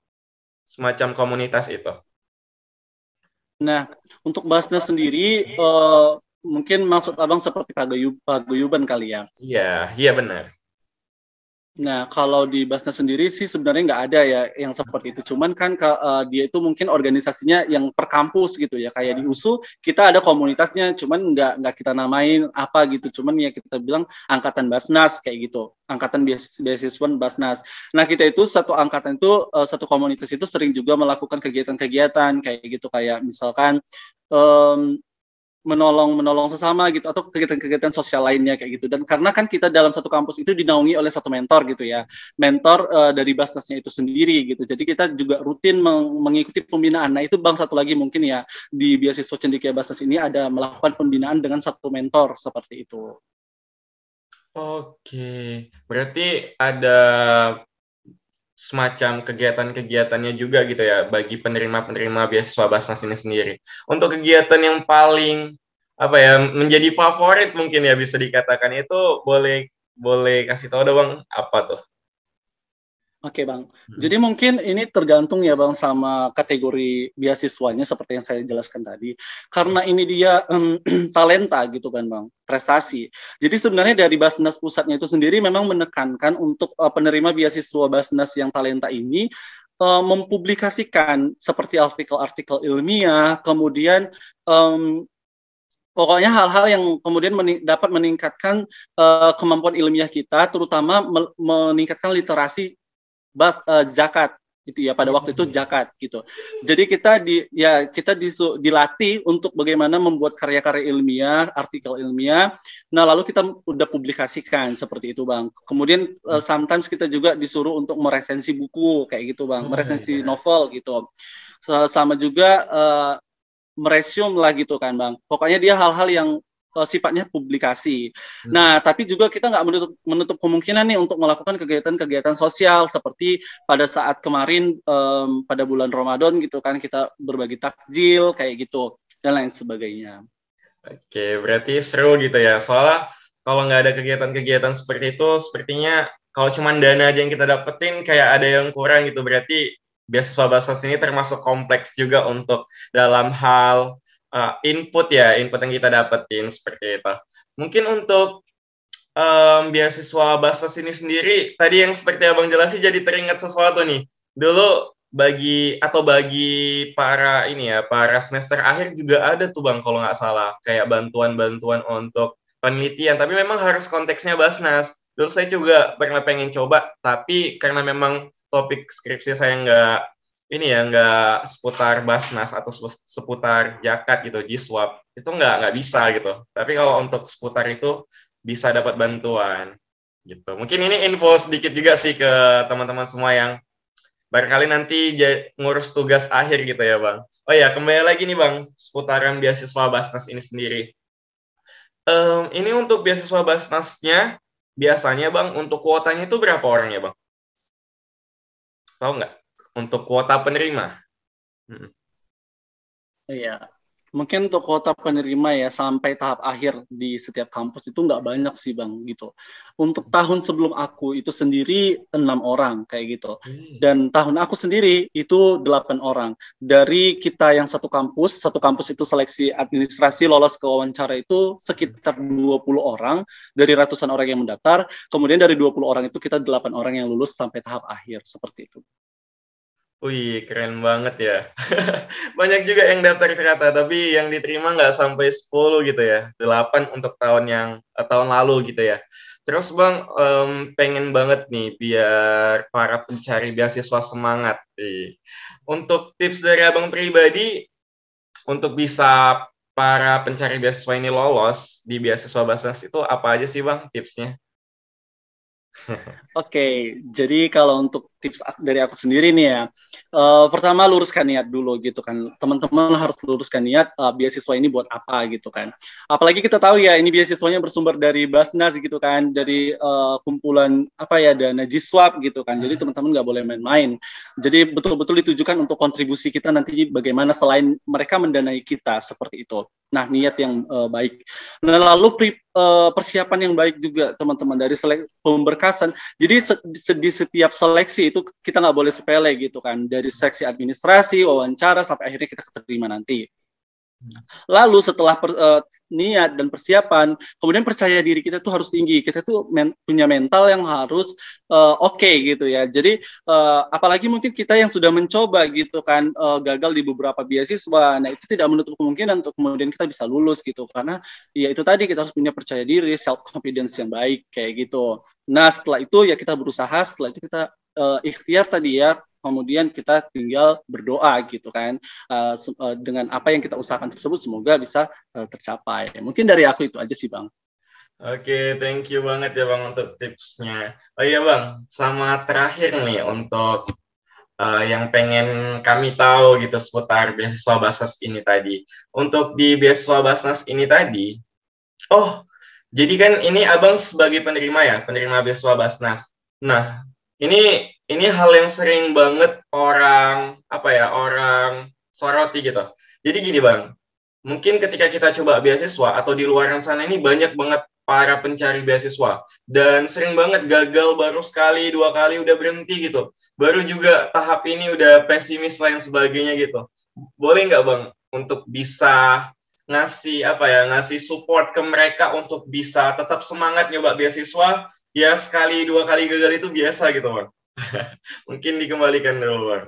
Semacam komunitas itu? Nah, untuk Basnas sendiri, uh, mungkin maksud abang seperti paguyuban kali ya? Iya, iya benar. Nah, kalau di Basnas sendiri sih sebenarnya nggak ada ya yang seperti itu. Cuman kan uh, dia itu mungkin organisasinya yang per kampus gitu ya. Kayak di USU kita ada komunitasnya, cuman nggak nggak kita namain apa gitu. Cuman ya kita bilang angkatan Basnas kayak gitu. Angkatan beasiswa Basnas. Nah, kita itu satu angkatan itu uh, satu komunitas itu sering juga melakukan kegiatan-kegiatan kayak gitu kayak misalkan um, menolong menolong sesama gitu atau kegiatan-kegiatan sosial lainnya kayak gitu dan karena kan kita dalam satu kampus itu dinaungi oleh satu mentor gitu ya mentor uh, dari basnasnya itu sendiri gitu jadi kita juga rutin meng mengikuti pembinaan nah itu bang satu lagi mungkin ya di beasiswa cendekia basnas ini ada melakukan pembinaan dengan satu mentor seperti itu oke berarti ada semacam kegiatan-kegiatannya juga gitu ya bagi penerima-penerima beasiswa Basnas ini sendiri. Untuk kegiatan yang paling apa ya menjadi favorit mungkin ya bisa dikatakan itu boleh boleh kasih tahu dong apa tuh? Oke bang, hmm. jadi mungkin ini tergantung ya bang sama kategori beasiswanya seperti yang saya jelaskan tadi. Karena hmm. ini dia um, talenta gitu kan bang, prestasi. Jadi sebenarnya dari Basnas pusatnya itu sendiri memang menekankan untuk uh, penerima beasiswa Basnas yang talenta ini uh, mempublikasikan seperti artikel-artikel ilmiah, kemudian um, pokoknya hal-hal yang kemudian mening dapat meningkatkan uh, kemampuan ilmiah kita, terutama meningkatkan literasi bas uh, zakat gitu ya pada iya, waktu itu iya. zakat gitu. Jadi kita di ya kita disu, dilatih untuk bagaimana membuat karya-karya ilmiah, artikel ilmiah. Nah, lalu kita udah publikasikan seperti itu, Bang. Kemudian uh, sometimes kita juga disuruh untuk meresensi buku kayak gitu, Bang. Hmm, meresensi iya. novel gitu. So, sama juga uh, eh, meresume lah gitu kan, Bang. Pokoknya dia hal-hal yang uh, sifatnya publikasi. Hmm. Nah, tapi juga kita nggak menutup, menutup kemungkinan nih untuk melakukan kegiatan-kegiatan sosial seperti pada saat kemarin um, pada bulan Ramadan gitu kan kita berbagi takjil kayak gitu dan lain sebagainya. Oke, berarti seru gitu ya. Soalnya kalau nggak ada kegiatan-kegiatan seperti itu, sepertinya kalau cuma dana aja yang kita dapetin kayak ada yang kurang gitu. Berarti beasiswa bahasa sini termasuk kompleks juga untuk dalam hal uh, input ya input yang kita dapetin seperti itu mungkin untuk um, beasiswa Basnas ini sendiri tadi yang seperti abang sih jadi teringat sesuatu nih dulu bagi atau bagi para ini ya para semester akhir juga ada tuh bang kalau nggak salah kayak bantuan-bantuan untuk penelitian tapi memang harus konteksnya Basnas dulu saya juga pernah pengen coba tapi karena memang topik skripsi saya nggak ini ya nggak seputar Basnas atau seputar Jakat gitu, Jiswap itu nggak nggak bisa gitu. Tapi kalau untuk seputar itu bisa dapat bantuan gitu. Mungkin ini info sedikit juga sih ke teman-teman semua yang barangkali nanti ngurus tugas akhir gitu ya bang. Oh ya kembali lagi nih bang seputaran beasiswa Basnas ini sendiri. Um, ini untuk beasiswa Basnasnya biasanya bang untuk kuotanya itu berapa orang ya bang? Tahu nggak? untuk kuota penerima. Hmm. Iya. mungkin untuk kuota penerima ya sampai tahap akhir di setiap kampus itu nggak banyak sih bang gitu. Untuk tahun sebelum aku itu sendiri enam orang kayak gitu, hmm. dan tahun aku sendiri itu delapan orang. Dari kita yang satu kampus, satu kampus itu seleksi administrasi lolos ke wawancara itu sekitar 20 orang dari ratusan orang yang mendaftar. Kemudian dari 20 orang itu kita delapan orang yang lulus sampai tahap akhir seperti itu. Wih, keren banget ya. Banyak juga yang daftar ternyata, tapi yang diterima nggak sampai 10 gitu ya. 8 untuk tahun yang uh, tahun lalu gitu ya. Terus Bang, um, pengen banget nih biar para pencari beasiswa semangat. Nih. Untuk tips dari Abang pribadi, untuk bisa para pencari beasiswa ini lolos di beasiswa Basnas itu apa aja sih Bang tipsnya? Oke, okay, jadi kalau untuk tips dari aku sendiri nih ya. Uh, pertama luruskan niat dulu gitu kan. Teman-teman harus luruskan niat uh, beasiswa ini buat apa gitu kan. Apalagi kita tahu ya ini beasiswanya bersumber dari Basnas gitu kan, dari uh, kumpulan apa ya dana Jiswap gitu kan. Jadi hmm. teman-teman nggak boleh main-main. Jadi betul-betul ditujukan untuk kontribusi kita nanti bagaimana selain mereka mendanai kita seperti itu. Nah, niat yang uh, baik. Nah, lalu pri, uh, persiapan yang baik juga teman-teman dari selek pemberkasan. Jadi se di setiap seleksi itu kita nggak boleh sepele gitu kan dari seksi administrasi wawancara sampai akhirnya kita keterima nanti hmm. Lalu setelah per, uh, niat dan persiapan, kemudian percaya diri kita tuh harus tinggi. Kita tuh men punya mental yang harus uh, oke okay, gitu ya. Jadi uh, apalagi mungkin kita yang sudah mencoba gitu kan uh, gagal di beberapa beasiswa. Nah itu tidak menutup kemungkinan untuk kemudian kita bisa lulus gitu karena ya itu tadi kita harus punya percaya diri, self confidence yang baik kayak gitu. Nah setelah itu ya kita berusaha. Setelah itu kita uh, ikhtiar tadi ya kemudian kita tinggal berdoa gitu kan uh, uh, dengan apa yang kita usahakan tersebut semoga bisa uh, tercapai mungkin dari aku itu aja sih bang oke okay, thank you banget ya bang untuk tipsnya oh iya bang sama terakhir nih untuk uh, yang pengen kami tahu gitu seputar beasiswa Basnas ini tadi untuk di beasiswa Basnas ini tadi oh jadi kan ini abang sebagai penerima ya penerima beasiswa Basnas nah ini ini hal yang sering banget orang apa ya orang soroti gitu. Jadi gini bang, mungkin ketika kita coba beasiswa atau di luar sana ini banyak banget para pencari beasiswa dan sering banget gagal baru sekali dua kali udah berhenti gitu baru juga tahap ini udah pesimis lain sebagainya gitu boleh nggak bang untuk bisa ngasih apa ya ngasih support ke mereka untuk bisa tetap semangat nyoba beasiswa ya sekali dua kali gagal itu biasa gitu bang mungkin dikembalikan dulu bang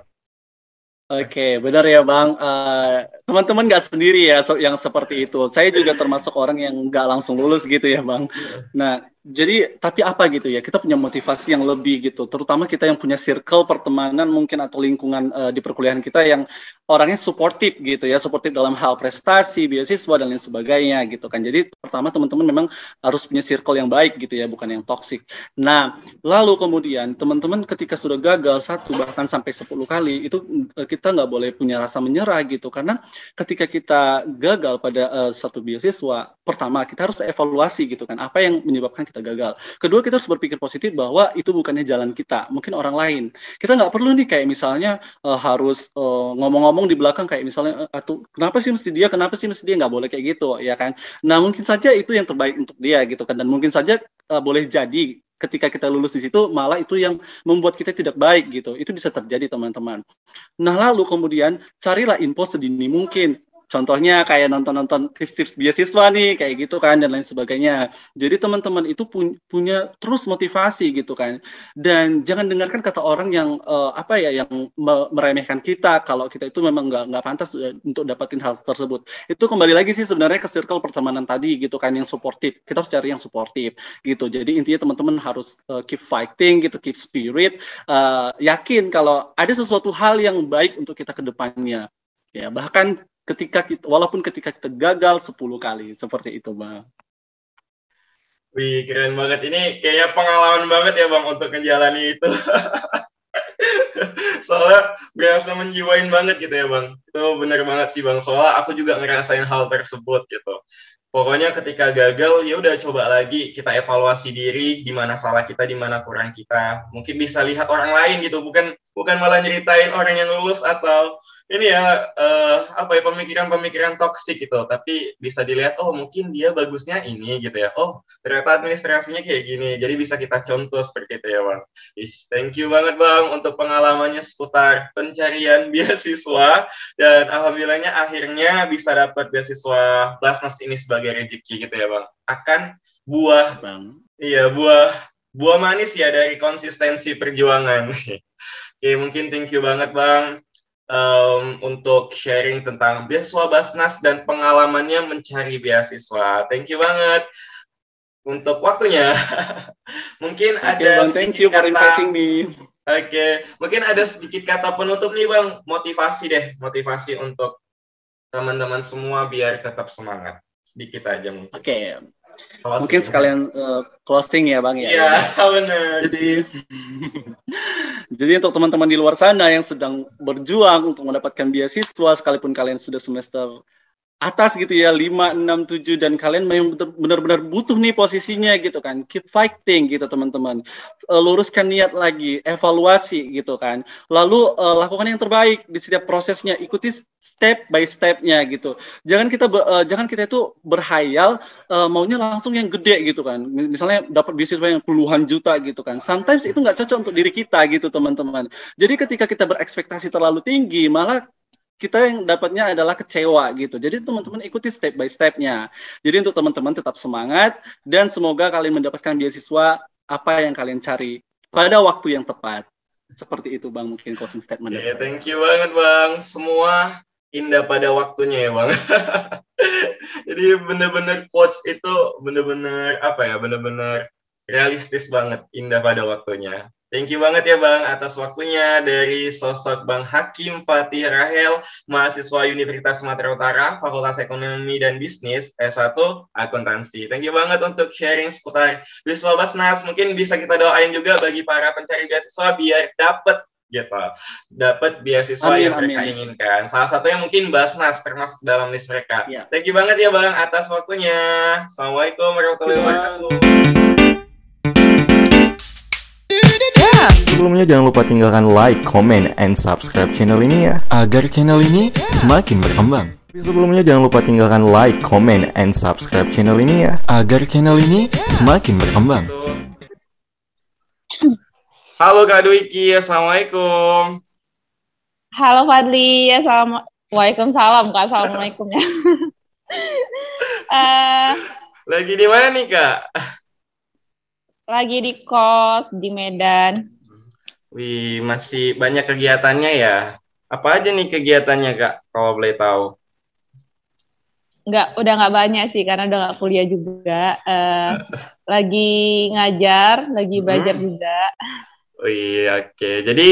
Oke, okay, benar ya Bang. teman eh, teman-teman nggak sendiri ya yang seperti itu. Saya juga termasuk orang yang nggak langsung lulus gitu ya Bang. Nah, jadi tapi apa gitu ya kita punya motivasi yang lebih gitu terutama kita yang punya circle pertemanan mungkin atau lingkungan uh, di perkuliahan kita yang orangnya suportif gitu ya suportif dalam hal prestasi beasiswa dan lain sebagainya gitu kan jadi pertama teman-teman memang harus punya circle yang baik gitu ya bukan yang toksik nah lalu kemudian teman-teman ketika sudah gagal satu bahkan sampai sepuluh kali itu eh, kita nggak boleh punya rasa menyerah gitu karena ketika kita gagal pada uh, satu beasiswa pertama kita harus evaluasi gitu kan apa yang menyebabkan kita gagal. Kedua kita harus berpikir positif bahwa itu bukannya jalan kita, mungkin orang lain. Kita nggak perlu nih kayak misalnya uh, harus uh, ngomong-ngomong di belakang kayak misalnya eh, atau kenapa sih mesti dia, kenapa sih mesti dia nggak boleh kayak gitu, ya kan? Nah mungkin saja itu yang terbaik untuk dia gitu kan dan mungkin saja uh, boleh jadi ketika kita lulus di situ malah itu yang membuat kita tidak baik gitu itu bisa terjadi teman-teman nah lalu kemudian carilah info sedini mungkin Contohnya kayak nonton-nonton tips-tips beasiswa nih, kayak gitu kan, dan lain sebagainya. Jadi teman-teman itu pun, punya terus motivasi gitu kan. Dan jangan dengarkan kata orang yang uh, apa ya, yang meremehkan kita kalau kita itu memang nggak nggak pantas eh, untuk dapatin hal tersebut. Itu kembali lagi sih sebenarnya ke circle pertemanan tadi gitu kan, yang suportif. Kita harus cari yang suportif gitu. Jadi intinya teman-teman harus uh, keep fighting gitu, keep spirit, uh, yakin kalau ada sesuatu hal yang baik untuk kita ke depannya ya bahkan ketika kita walaupun ketika kita gagal 10 kali seperti itu bang Wih, keren banget. Ini kayak pengalaman banget ya Bang untuk menjalani itu. Soalnya berasa menjiwain banget gitu ya Bang. Itu bener banget sih Bang. Soalnya aku juga ngerasain hal tersebut gitu. Pokoknya ketika gagal ya udah coba lagi kita evaluasi diri di mana salah kita, di mana kurang kita. Mungkin bisa lihat orang lain gitu, bukan bukan malah nyeritain orang yang lulus atau ini ya uh, apa ya pemikiran-pemikiran toksik gitu tapi bisa dilihat oh mungkin dia bagusnya ini gitu ya oh ternyata administrasinya kayak gini jadi bisa kita contoh seperti itu ya bang Is, thank you banget bang untuk pengalamannya seputar pencarian beasiswa dan alhamdulillahnya akhirnya bisa dapat beasiswa plasmas ini sebagai rezeki gitu ya bang akan buah bang iya buah buah manis ya dari konsistensi perjuangan. Oke, mungkin thank you banget Bang um, untuk sharing tentang beasiswa Basnas dan pengalamannya mencari beasiswa. Thank you banget untuk waktunya. mungkin okay, ada bang, thank you for inviting me. Oke, okay. mungkin ada sedikit kata penutup nih Bang, motivasi deh, motivasi untuk teman-teman semua biar tetap semangat. Sedikit aja mungkin. Oke. Okay. Closing. Mungkin ya. sekalian uh, closing ya Bang ya. Iya, ya. benar. Jadi Jadi untuk teman-teman di luar sana yang sedang berjuang untuk mendapatkan beasiswa sekalipun kalian sudah semester atas gitu ya 5 6 7 dan kalian memang benar-benar butuh nih posisinya gitu kan keep fighting gitu teman-teman eh, luruskan niat lagi evaluasi gitu kan lalu uh, lakukan yang terbaik di setiap prosesnya ikuti step by stepnya gitu jangan kita uh, jangan kita itu berhayal uh, maunya langsung yang gede gitu kan misalnya dapat bisnis yang puluhan juta gitu kan sometimes itu nggak cocok untuk diri kita gitu teman-teman jadi ketika kita berekspektasi terlalu tinggi malah kita yang dapatnya adalah kecewa gitu. Jadi teman-teman ikuti step by stepnya. Jadi untuk teman-teman tetap semangat dan semoga kalian mendapatkan beasiswa apa yang kalian cari pada waktu yang tepat. Seperti itu Bang mungkin closing statement. Yeah, thank you banget Bang. Semua indah pada waktunya ya Bang. Jadi benar-benar coach itu benar-benar apa ya, benar-benar realistis banget, indah pada waktunya. Thank you banget ya Bang atas waktunya dari sosok Bang Hakim Fatih Rahel, mahasiswa Universitas Sumatera Utara, Fakultas Ekonomi dan Bisnis, S1, Akuntansi. Thank you banget untuk sharing seputar Wiswa Basnas. Mungkin bisa kita doain juga bagi para pencari beasiswa biar dapat gitu dapat beasiswa amin, yang mereka amin. inginkan salah satunya mungkin Basnas termasuk dalam list mereka Yeah. thank you banget ya bang atas waktunya assalamualaikum warahmatullahi wabarakatuh Sebelumnya jangan lupa tinggalkan like, comment, and subscribe channel ini ya Agar channel ini semakin berkembang Sebelumnya jangan lupa tinggalkan like, comment, and subscribe channel ini ya Agar channel ini semakin berkembang Halo Kak Dwiki, Assalamualaikum Halo Fadli, Assalamualaikum Waalaikumsalam, Kak. Assalamualaikum ya. uh, Lagi di mana nih, Kak? Lagi di kos di Medan. Wih, masih banyak kegiatannya ya. Apa aja nih kegiatannya, Kak, kalau boleh tahu? Enggak, udah nggak banyak sih, karena udah nggak kuliah juga. Uh, lagi ngajar, lagi belajar hmm. juga. Wih, oke. Okay. Jadi,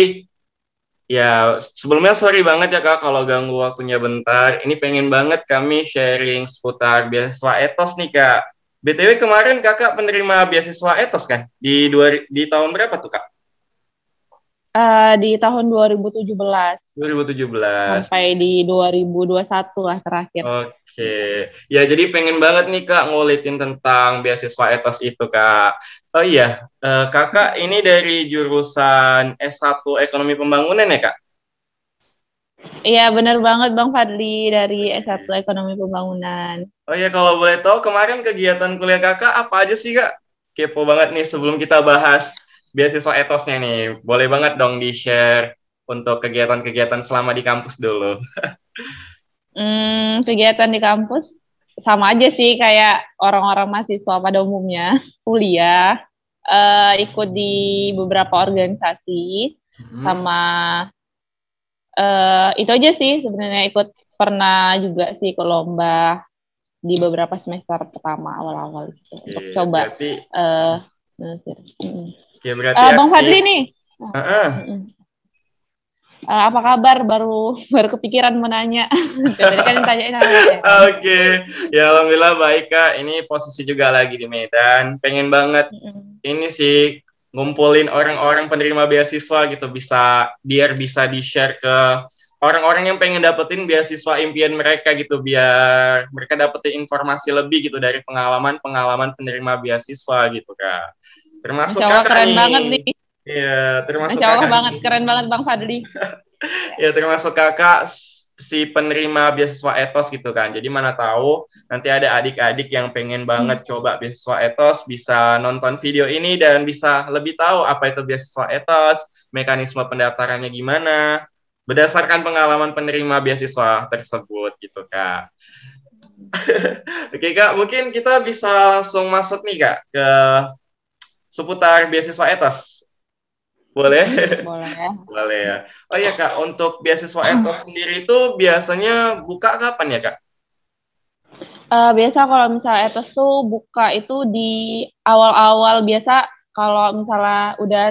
ya sebelumnya sorry banget ya, Kak, kalau ganggu waktunya bentar. Ini pengen banget kami sharing seputar beasiswa etos nih, Kak. BTW kemarin kakak menerima beasiswa etos kan? Di, dua, di tahun berapa tuh, Kak? Eh, di tahun 2017. 2017. Sampai di 2021 lah terakhir. Oke. Okay. Ya, jadi pengen banget nih Kak ngulitin tentang beasiswa etos itu, Kak. Oh iya, uh, Kakak ini dari jurusan S1 Ekonomi Pembangunan ya, Kak? Iya, benar banget Bang Fadli dari S1 Ekonomi Pembangunan. Oh iya, kalau boleh tahu kemarin kegiatan kuliah Kakak apa aja sih, Kak? Kepo banget nih sebelum kita bahas beasiswa etosnya nih. Boleh banget dong di-share untuk kegiatan-kegiatan selama di kampus dulu. hmm, kegiatan di kampus sama aja sih kayak orang-orang mahasiswa pada umumnya, kuliah, uh, ikut di beberapa organisasi hmm. sama uh, itu aja sih sebenarnya ikut pernah juga sih ke lomba di beberapa semester pertama awal-awal gitu, Yeah, untuk coba berarti... uh, Oke, ya, berarti. Uh, Bang Fadli nih. Uh -uh. Uh, apa kabar? Baru baru kepikiran menanya. Jadi kan ditanyain Oke, okay. ya alhamdulillah baik kak. Ini posisi juga lagi di Medan. Pengen banget uh-uh. ini sih ngumpulin orang-orang penerima beasiswa gitu bisa biar bisa di share ke orang-orang yang pengen dapetin beasiswa impian mereka gitu biar mereka dapetin informasi lebih gitu dari pengalaman-pengalaman penerima beasiswa gitu kak. Termasuk Masya Allah, kakak keren nih. banget nih. Iya, termasuk Masya kakak banget, nih. keren banget Bang Fadli. ya termasuk kakak si penerima beasiswa etos gitu kan. Jadi mana tahu nanti ada adik-adik yang pengen banget hmm. coba beasiswa etos bisa nonton video ini dan bisa lebih tahu apa itu beasiswa etos, mekanisme pendaftarannya gimana berdasarkan pengalaman penerima beasiswa tersebut gitu Kak. Oke Kak, mungkin kita bisa langsung masuk nih Kak ke seputar beasiswa etos. Boleh? Boleh ya. Boleh ya. Oh iya Kak, untuk beasiswa etos sendiri itu biasanya buka kapan ya Kak? Uh, biasa kalau misalnya etos tuh buka itu di awal-awal biasa kalau misalnya udah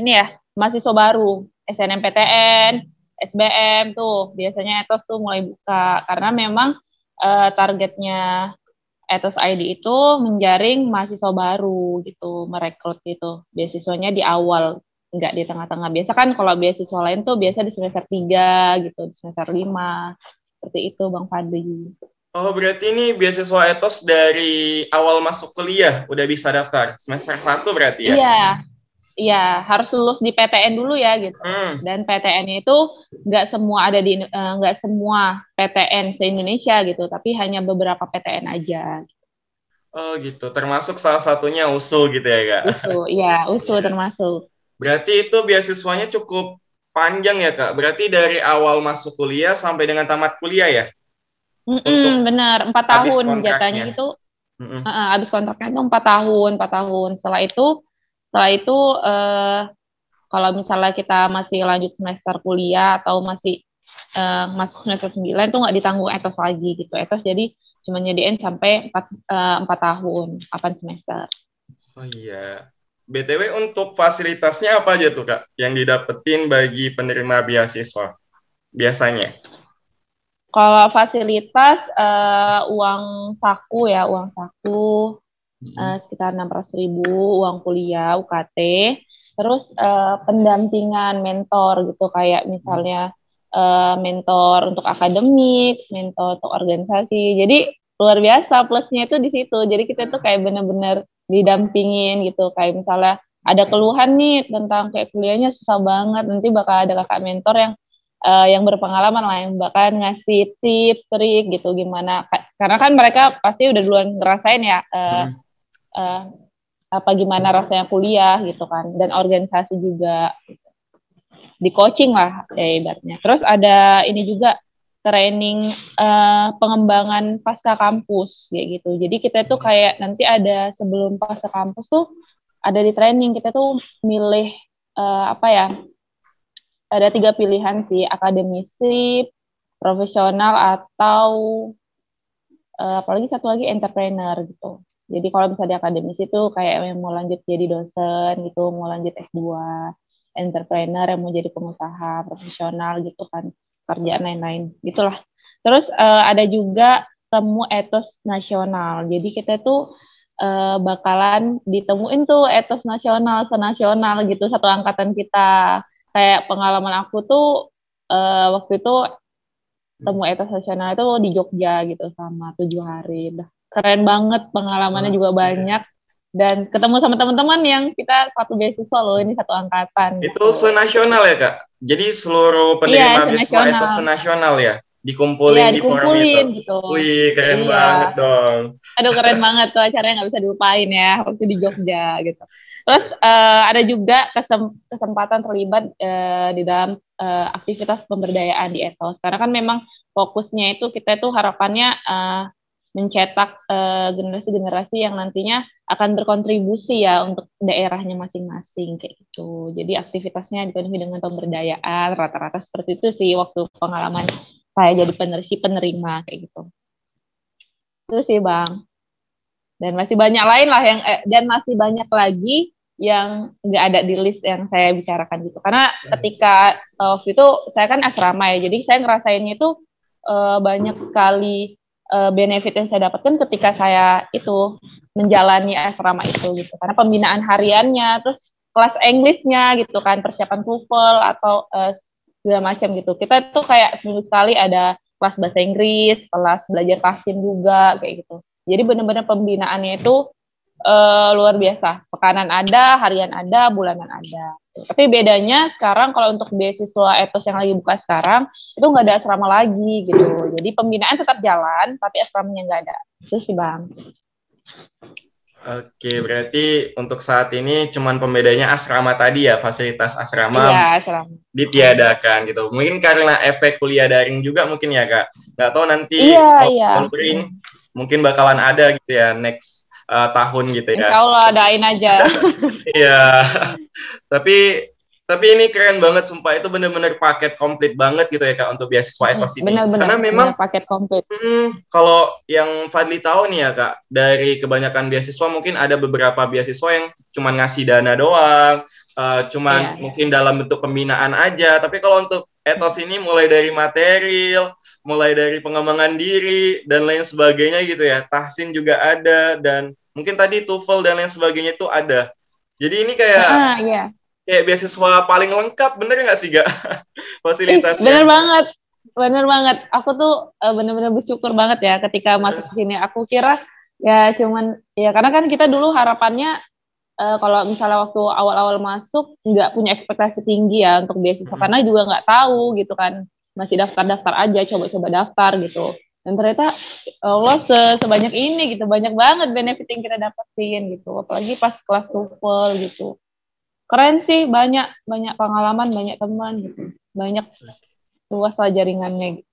ini ya mahasiswa baru SNMPTN, SBM tuh biasanya etos tuh mulai buka karena memang uh, targetnya Etos ID itu menjaring mahasiswa baru gitu, merekrut gitu. Beasiswanya di awal, nggak di tengah-tengah. Biasa kan kalau beasiswa lain tuh biasa di semester 3 gitu, di semester 5. Seperti itu Bang Fadli. Oh, berarti ini beasiswa etos dari awal masuk kuliah udah bisa daftar. Semester 1 berarti ya? Iya, Iya, harus lulus di PTN dulu ya gitu. Hmm. Dan PTN itu nggak semua ada di enggak eh, uh, semua PTN se Indonesia gitu, tapi hanya beberapa PTN aja. Oh gitu, termasuk salah satunya USUL gitu ya kak? USUL, ya USUL iya. termasuk. Berarti itu beasiswanya cukup panjang ya kak? Berarti dari awal masuk kuliah sampai dengan tamat kuliah ya? Mm -mm, benar, empat tahun jatanya itu. Mm -mm. Uh, abis kontraknya itu empat tahun, empat tahun. Setelah itu setelah itu eh, kalau misalnya kita masih lanjut semester kuliah atau masih eh, masuk semester 9 itu nggak ditanggung etos lagi gitu etos jadi cuma nyediain sampai 4, eh, 4 tahun 8 semester oh iya BTW untuk fasilitasnya apa aja tuh Kak yang didapetin bagi penerima beasiswa biasanya? Kalau fasilitas uh, uang saku ya, uang saku, Eh, sekitar uh, sekitar 600 ribu uang kuliah UKT terus uh, pendampingan mentor gitu kayak misalnya uh, mentor untuk akademik mentor untuk organisasi jadi luar biasa plusnya itu di situ jadi kita tuh kayak bener-bener didampingin gitu kayak misalnya ada keluhan nih tentang kayak kuliahnya susah banget nanti bakal ada kakak mentor yang uh, yang berpengalaman lah yang bahkan ngasih tips trik gitu gimana karena kan mereka pasti udah duluan ngerasain ya uh, hmm uh, apa gimana rasanya kuliah gitu kan dan organisasi juga di coaching lah ya ibaratnya terus ada ini juga training uh, pengembangan pasca kampus ya gitu jadi kita tuh kayak nanti ada sebelum pasca kampus tuh ada di training kita tuh milih uh, apa ya ada tiga pilihan sih akademisi profesional atau uh, apalagi satu lagi entrepreneur gitu jadi kalau misalnya di akademis itu kayak yang mau lanjut jadi dosen gitu, mau lanjut S2, entrepreneur yang mau jadi pengusaha profesional gitu kan, kerjaan lain-lain gitulah. Terus uh, ada juga temu etos nasional. Jadi kita tuh uh, bakalan ditemuin tuh etos nasional, senasional gitu satu angkatan kita. Kayak pengalaman aku tuh uh, waktu itu temu etos nasional itu di Jogja gitu sama tujuh hari. Dah keren banget pengalamannya oh, juga okay. banyak dan ketemu sama teman-teman yang kita satu beasiswa solo ini satu angkatan itu gitu. senasional ya kak jadi seluruh iya, penerima iya, beasiswa itu senasional ya iya, dikumpulin, iya, di forum itu gitu. wih keren iya. banget dong aduh keren banget tuh acaranya nggak bisa dilupain ya waktu di Jogja gitu terus uh, ada juga kesem kesempatan terlibat uh, di dalam uh, aktivitas pemberdayaan di Etos karena kan memang fokusnya itu kita itu harapannya uh, mencetak eh, generasi-generasi uh, yang nantinya akan berkontribusi ya untuk daerahnya masing-masing kayak gitu. Jadi aktivitasnya dipenuhi dengan pemberdayaan rata-rata seperti itu sih waktu pengalaman saya jadi penerusi penerima kayak gitu. Itu sih bang. Dan masih banyak lain lah yang eh, dan masih banyak lagi yang nggak ada di list yang saya bicarakan gitu. Karena ketika eh, waktu itu saya kan asrama ya, jadi saya ngerasainnya itu uh, eh, banyak sekali uh, benefit yang saya dapatkan ketika saya itu menjalani asrama itu gitu karena pembinaan hariannya terus kelas Inggrisnya gitu kan persiapan TOEFL atau uh, segala macam gitu kita itu kayak seminggu sekali ada kelas bahasa Inggris kelas belajar vaksin juga kayak gitu jadi benar-benar pembinaannya itu uh, luar biasa. Pekanan ada, harian ada, bulanan ada. Tapi bedanya sekarang kalau untuk beasiswa etos yang lagi buka sekarang itu nggak ada asrama lagi gitu. Jadi pembinaan tetap jalan, tapi asramanya nggak ada. Itu sih bang. Oke, berarti untuk saat ini cuman pembedanya asrama tadi ya, fasilitas asrama, iya, asrama. ditiadakan gitu. Mungkin karena efek kuliah daring juga mungkin ya kak. Nggak tahu nanti iya, iya. mungkin bakalan ada gitu ya next uh, tahun gitu ya. Kalau adain aja. Iya. tapi tapi ini keren banget sumpah itu bener-bener paket komplit banget gitu ya kak untuk beasiswa hmm, etos ini. Bener, bener, Karena iya, memang bener paket komplit. Hmm, kalau yang Fadli tahu nih ya kak dari kebanyakan beasiswa mungkin ada beberapa beasiswa yang cuma ngasih dana doang, uh, cuman yeah, iya. mungkin yeah. dalam bentuk pembinaan aja. Tapi kalau untuk etos ini mulai dari material, mulai dari pengembangan diri dan lain sebagainya gitu ya. Tahsin juga ada dan Mungkin tadi TOEFL dan lain sebagainya itu ada. Jadi ini kayak ah, iya. kayak beasiswa paling lengkap, bener nggak sih, Gak? Fasilitasnya. bener banget. Bener banget. Aku tuh eh, bener-bener bersyukur banget ya ketika iya. masuk ke sini. Aku kira ya cuman ya karena kan kita dulu harapannya uh, kalau misalnya waktu awal-awal masuk nggak punya ekspektasi tinggi ya untuk beasiswa hmm. karena juga nggak tahu gitu kan masih daftar-daftar aja coba-coba daftar gitu dan ternyata Allah se sebanyak ini gitu banyak banget benefit yang kita dapetin gitu apalagi pas kelas tuval gitu keren sih banyak banyak pengalaman banyak teman gitu banyak luas lah jaringannya gitu.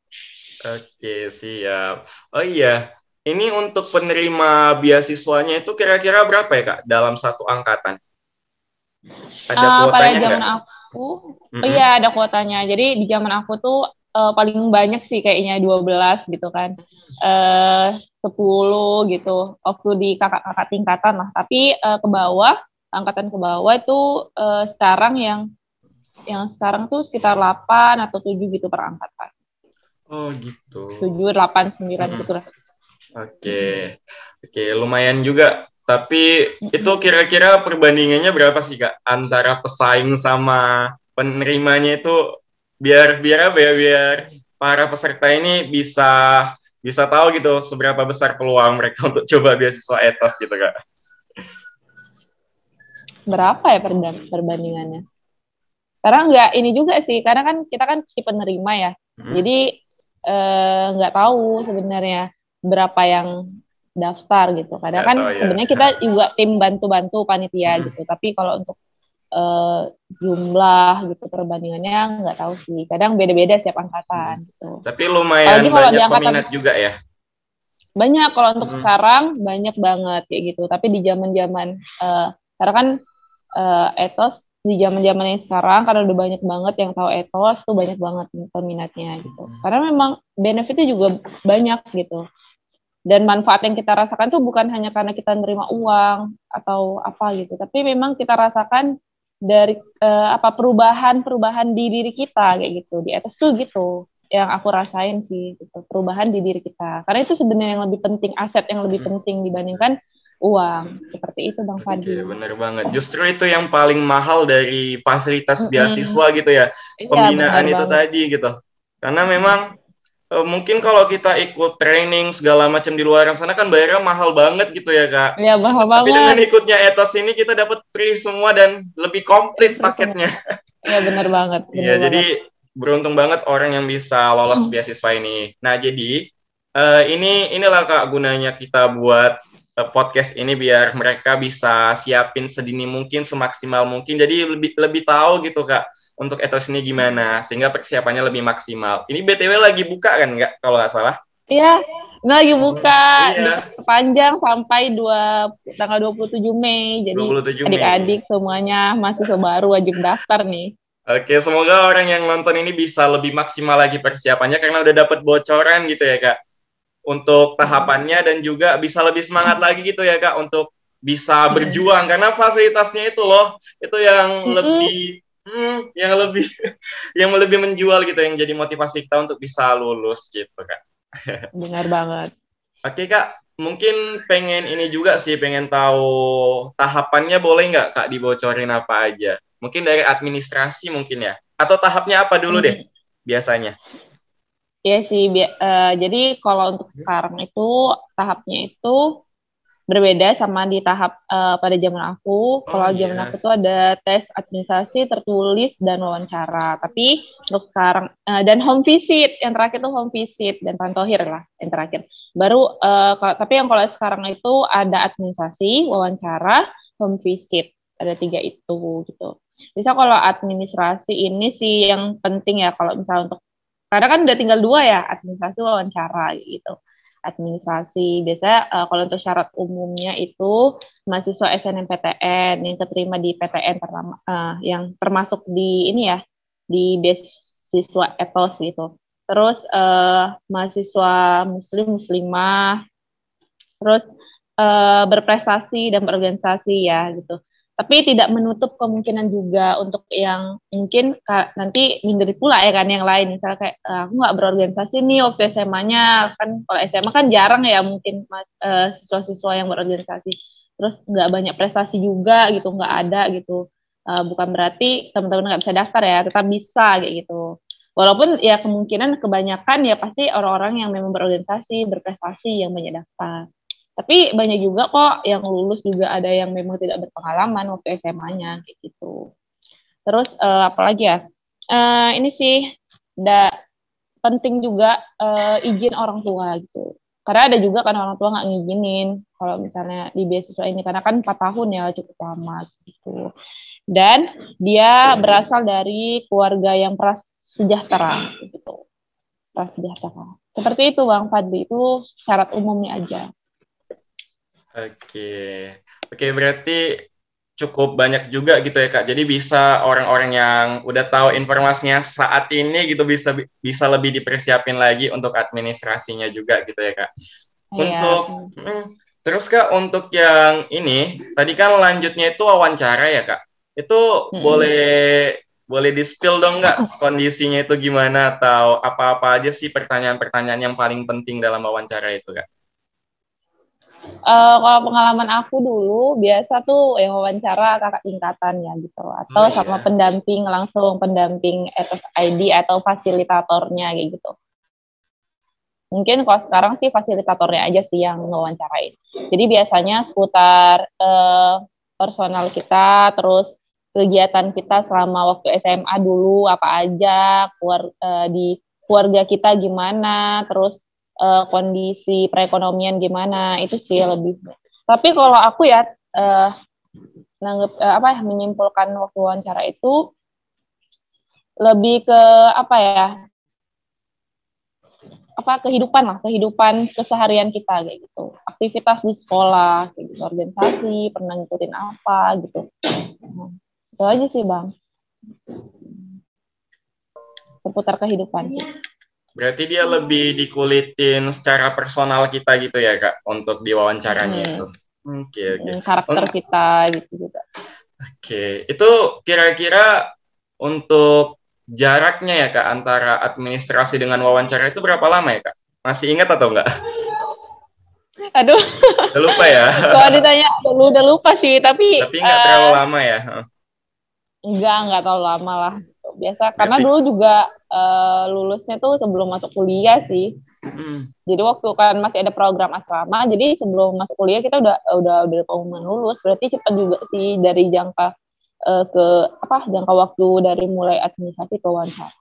oke siap oh iya ini untuk penerima beasiswanya itu kira-kira berapa ya kak dalam satu angkatan ada uh, kuotanya pada zaman aku mm -hmm. oh iya ada kuotanya jadi di zaman aku tuh uh, paling banyak sih kayaknya 12 gitu kan. Eh uh, 10 gitu waktu di kakak-kakak tingkatan lah. Tapi uh, ke bawah, angkatan ke bawah itu uh, sekarang yang yang sekarang tuh sekitar 8 atau 7 gitu per angkatan. Oh gitu. 7, 8, 9 hmm. gitu lah. Oke. Oke, lumayan juga. Tapi itu kira-kira perbandingannya berapa sih Kak antara pesaing sama penerimanya itu biar biar apa ya biar para peserta ini bisa bisa tahu gitu seberapa besar peluang mereka untuk coba beasiswa etos gitu kak berapa ya perbandingannya karena nggak ini juga sih karena kan kita kan si penerima ya hmm. jadi eh, nggak eh, tahu sebenarnya berapa yang daftar gitu karena kan tahu, ya. sebenarnya kita juga tim bantu-bantu panitia hmm. gitu tapi kalau untuk uh, jumlah gitu perbandingannya nggak tahu sih kadang beda-beda setiap angkatan hmm. gitu. tapi lumayan Apalagi banyak angkatan, peminat juga ya banyak kalau untuk hmm. sekarang banyak banget kayak gitu tapi di zaman zaman uh, eh, karena kan uh, etos di zaman zaman yang sekarang karena udah banyak banget yang tahu etos tuh banyak banget peminatnya gitu hmm. karena memang benefitnya juga banyak gitu dan manfaat yang kita rasakan tuh bukan hanya karena kita nerima uang atau apa gitu tapi memang kita rasakan dari uh, apa perubahan-perubahan di diri kita kayak gitu di atas tuh gitu yang aku rasain sih gitu, perubahan di diri kita karena itu sebenarnya yang lebih penting aset yang lebih hmm. penting dibandingkan uang seperti itu bang Fadil Oke, bener banget. Justru itu yang paling mahal dari fasilitas beasiswa -hmm. gitu ya iya, pembinaan ya, itu banget. tadi gitu. Karena memang Eh, mungkin kalau kita ikut training segala macam di luar sana kan bayarnya mahal banget gitu ya kak. Iya mahal banget. Tapi dengan ikutnya etos ini kita dapat free semua dan lebih komplit iya, paketnya. Iya benar banget. Iya jadi beruntung banget orang yang bisa lolos hmm. beasiswa ini. Nah jadi uh, ini inilah kak gunanya kita buat uh, podcast ini biar mereka bisa siapin sedini mungkin semaksimal mungkin jadi lebih lebih tahu gitu kak untuk etos ini gimana sehingga persiapannya lebih maksimal. Ini BTW lagi buka kan nggak kalau nggak salah? Iya, ini lagi buka iya. panjang sampai dua tanggal 27 Mei. Jadi adik-adik semuanya masih baru wajib daftar nih. Oke, semoga orang yang nonton ini bisa lebih maksimal lagi persiapannya karena udah dapat bocoran gitu ya, Kak. Untuk tahapannya dan juga bisa lebih semangat lagi gitu ya, Kak, untuk bisa iya. berjuang karena fasilitasnya itu loh, itu yang lebih hmm, yang lebih yang lebih menjual gitu yang jadi motivasi kita untuk bisa lulus gitu kak benar banget oke kak mungkin pengen ini juga sih pengen tahu tahapannya boleh nggak kak dibocorin apa aja mungkin dari administrasi mungkin ya atau tahapnya apa dulu deh hmm. biasanya Iya sih, uh, jadi kalau untuk hmm. sekarang itu tahapnya itu berbeda sama di tahap uh, pada zaman aku. Oh, kalau oh, zaman yeah. aku tuh ada tes administrasi tertulis dan wawancara. Tapi untuk sekarang uh, dan home visit yang terakhir tuh home visit dan pantohir lah yang terakhir. Baru uh, kalau, tapi yang kalau sekarang itu ada administrasi, wawancara, home visit. Ada tiga itu gitu. Bisa kalau administrasi ini sih yang penting ya kalau misalnya untuk karena kan udah tinggal dua ya administrasi wawancara gitu administrasi. Biasanya uh, kalau untuk syarat umumnya itu mahasiswa SNMPTN yang keterima di PTN pertama uh, yang termasuk di ini ya di beasiswa etos gitu. Terus uh, mahasiswa muslim muslimah terus uh, berprestasi dan berorganisasi ya gitu tapi tidak menutup kemungkinan juga untuk yang mungkin nanti minder pula ya kan yang lain misalnya kayak ah, aku nggak berorganisasi nih waktu SMA-nya kan kalau SMA kan jarang ya mungkin mas eh, siswa-siswa yang berorganisasi terus nggak banyak prestasi juga gitu nggak ada gitu uh, bukan berarti teman-teman nggak bisa daftar ya tetap bisa kayak gitu walaupun ya kemungkinan kebanyakan ya pasti orang-orang yang memang berorganisasi berprestasi yang banyak daftar tapi banyak juga kok yang lulus juga ada yang memang tidak berpengalaman waktu SMA-nya kayak gitu terus uh, eh, apalagi ya uh, ini sih da penting juga uh, izin orang tua gitu karena ada juga kan orang tua nggak ngizinin kalau misalnya di beasiswa ini karena kan empat tahun ya cukup lama gitu dan dia berasal dari keluarga yang prasejahtera gitu prasejahtera seperti itu bang Fadli itu syarat umumnya aja Oke, oke berarti cukup banyak juga gitu ya kak. Jadi bisa orang-orang yang udah tahu informasinya saat ini gitu bisa bisa lebih dipersiapin lagi untuk administrasinya juga gitu ya kak. Iya, untuk hmm, terus kak untuk yang ini tadi kan lanjutnya itu wawancara ya kak. Itu hmm. boleh boleh di spill dong nggak kondisinya itu gimana atau apa-apa aja sih pertanyaan-pertanyaan yang paling penting dalam wawancara itu kak? uh, kalau pengalaman aku dulu biasa tuh ya wawancara kakak tingkatan ya gitu atau oh, sama iya. pendamping langsung pendamping atas ID atau fasilitatornya kayak gitu. Mungkin kalau sekarang sih fasilitatornya aja sih yang ngewawancarain. Jadi biasanya seputar uh, personal kita, terus kegiatan kita selama waktu SMA dulu apa aja, keluar, uh, di keluarga kita gimana, terus uh, kondisi perekonomian gimana itu sih lebih. Tapi kalau aku ya uh, nanggep uh, apa ya, menyimpulkan waktu wawancara itu lebih ke apa ya apa kehidupan lah kehidupan keseharian kita kayak gitu aktivitas di sekolah kayak gitu organisasi pernah ngikutin apa gitu nah, itu aja sih bang seputar kehidupan Berarti dia hmm. lebih dikulitin secara personal kita gitu ya kak untuk diwawancaranya hmm. itu. Oke okay, oke. Okay. Hmm, karakter oh. kita gitu juga. Oke okay. itu kira-kira untuk jaraknya ya kak antara administrasi dengan wawancara itu berapa lama ya kak? Masih ingat atau enggak? Aduh. Udah lupa ya. Kalau ditanya dulu udah lupa sih tapi. Tapi nggak uh, terlalu eh, lama ya. Enggak, enggak terlalu lama lah gitu biasa karena dulu juga uh, lulusnya tuh sebelum masuk kuliah sih hmm. jadi waktu kan masih ada program asrama jadi sebelum masuk kuliah kita udah udah udah pengumuman lulus berarti cepat juga sih dari jangka uh, ke apa jangka waktu dari mulai administrasi ke wawancara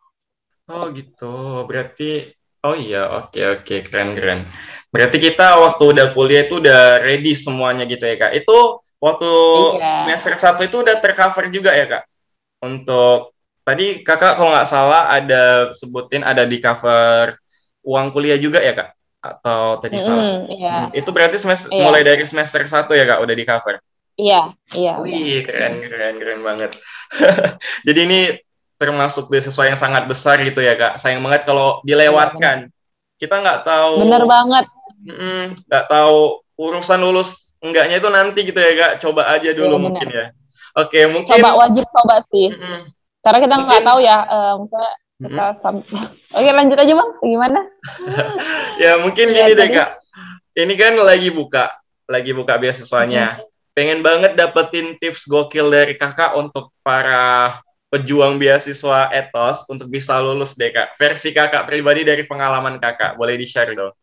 oh gitu berarti Oh iya, oke okay, oke, okay. keren keren. Berarti kita waktu udah kuliah itu udah ready semuanya gitu ya kak. Itu waktu iya. semester satu itu udah tercover juga ya kak untuk Tadi kakak kalau nggak salah ada sebutin ada di cover uang kuliah juga ya kak? Atau tadi mm, salah? Iya. Hmm, itu berarti semester, yeah. mulai dari semester satu ya kak udah di cover? Iya, iya. Wih, iya. keren, keren, keren banget. Jadi ini termasuk beasiswa yang sangat besar gitu ya kak. Sayang banget kalau dilewatkan. Kita nggak tahu. Bener banget. Nggak mm, tahu urusan lulus enggaknya itu nanti gitu ya kak. Coba aja dulu yeah, iya, mungkin ya. Oke, mungkin coba wajib coba sih. Mm -mm karena kita nggak tahu ya uh, misalnya mm-hmm. oke lanjut aja bang gimana ya mungkin ya, gini deh kak ini kan lagi buka lagi buka beasiswanya hmm pengen banget dapetin tips gokil dari kakak untuk para pejuang beasiswa etos untuk bisa lulus deh kak versi kakak pribadi dari pengalaman kakak boleh di share dong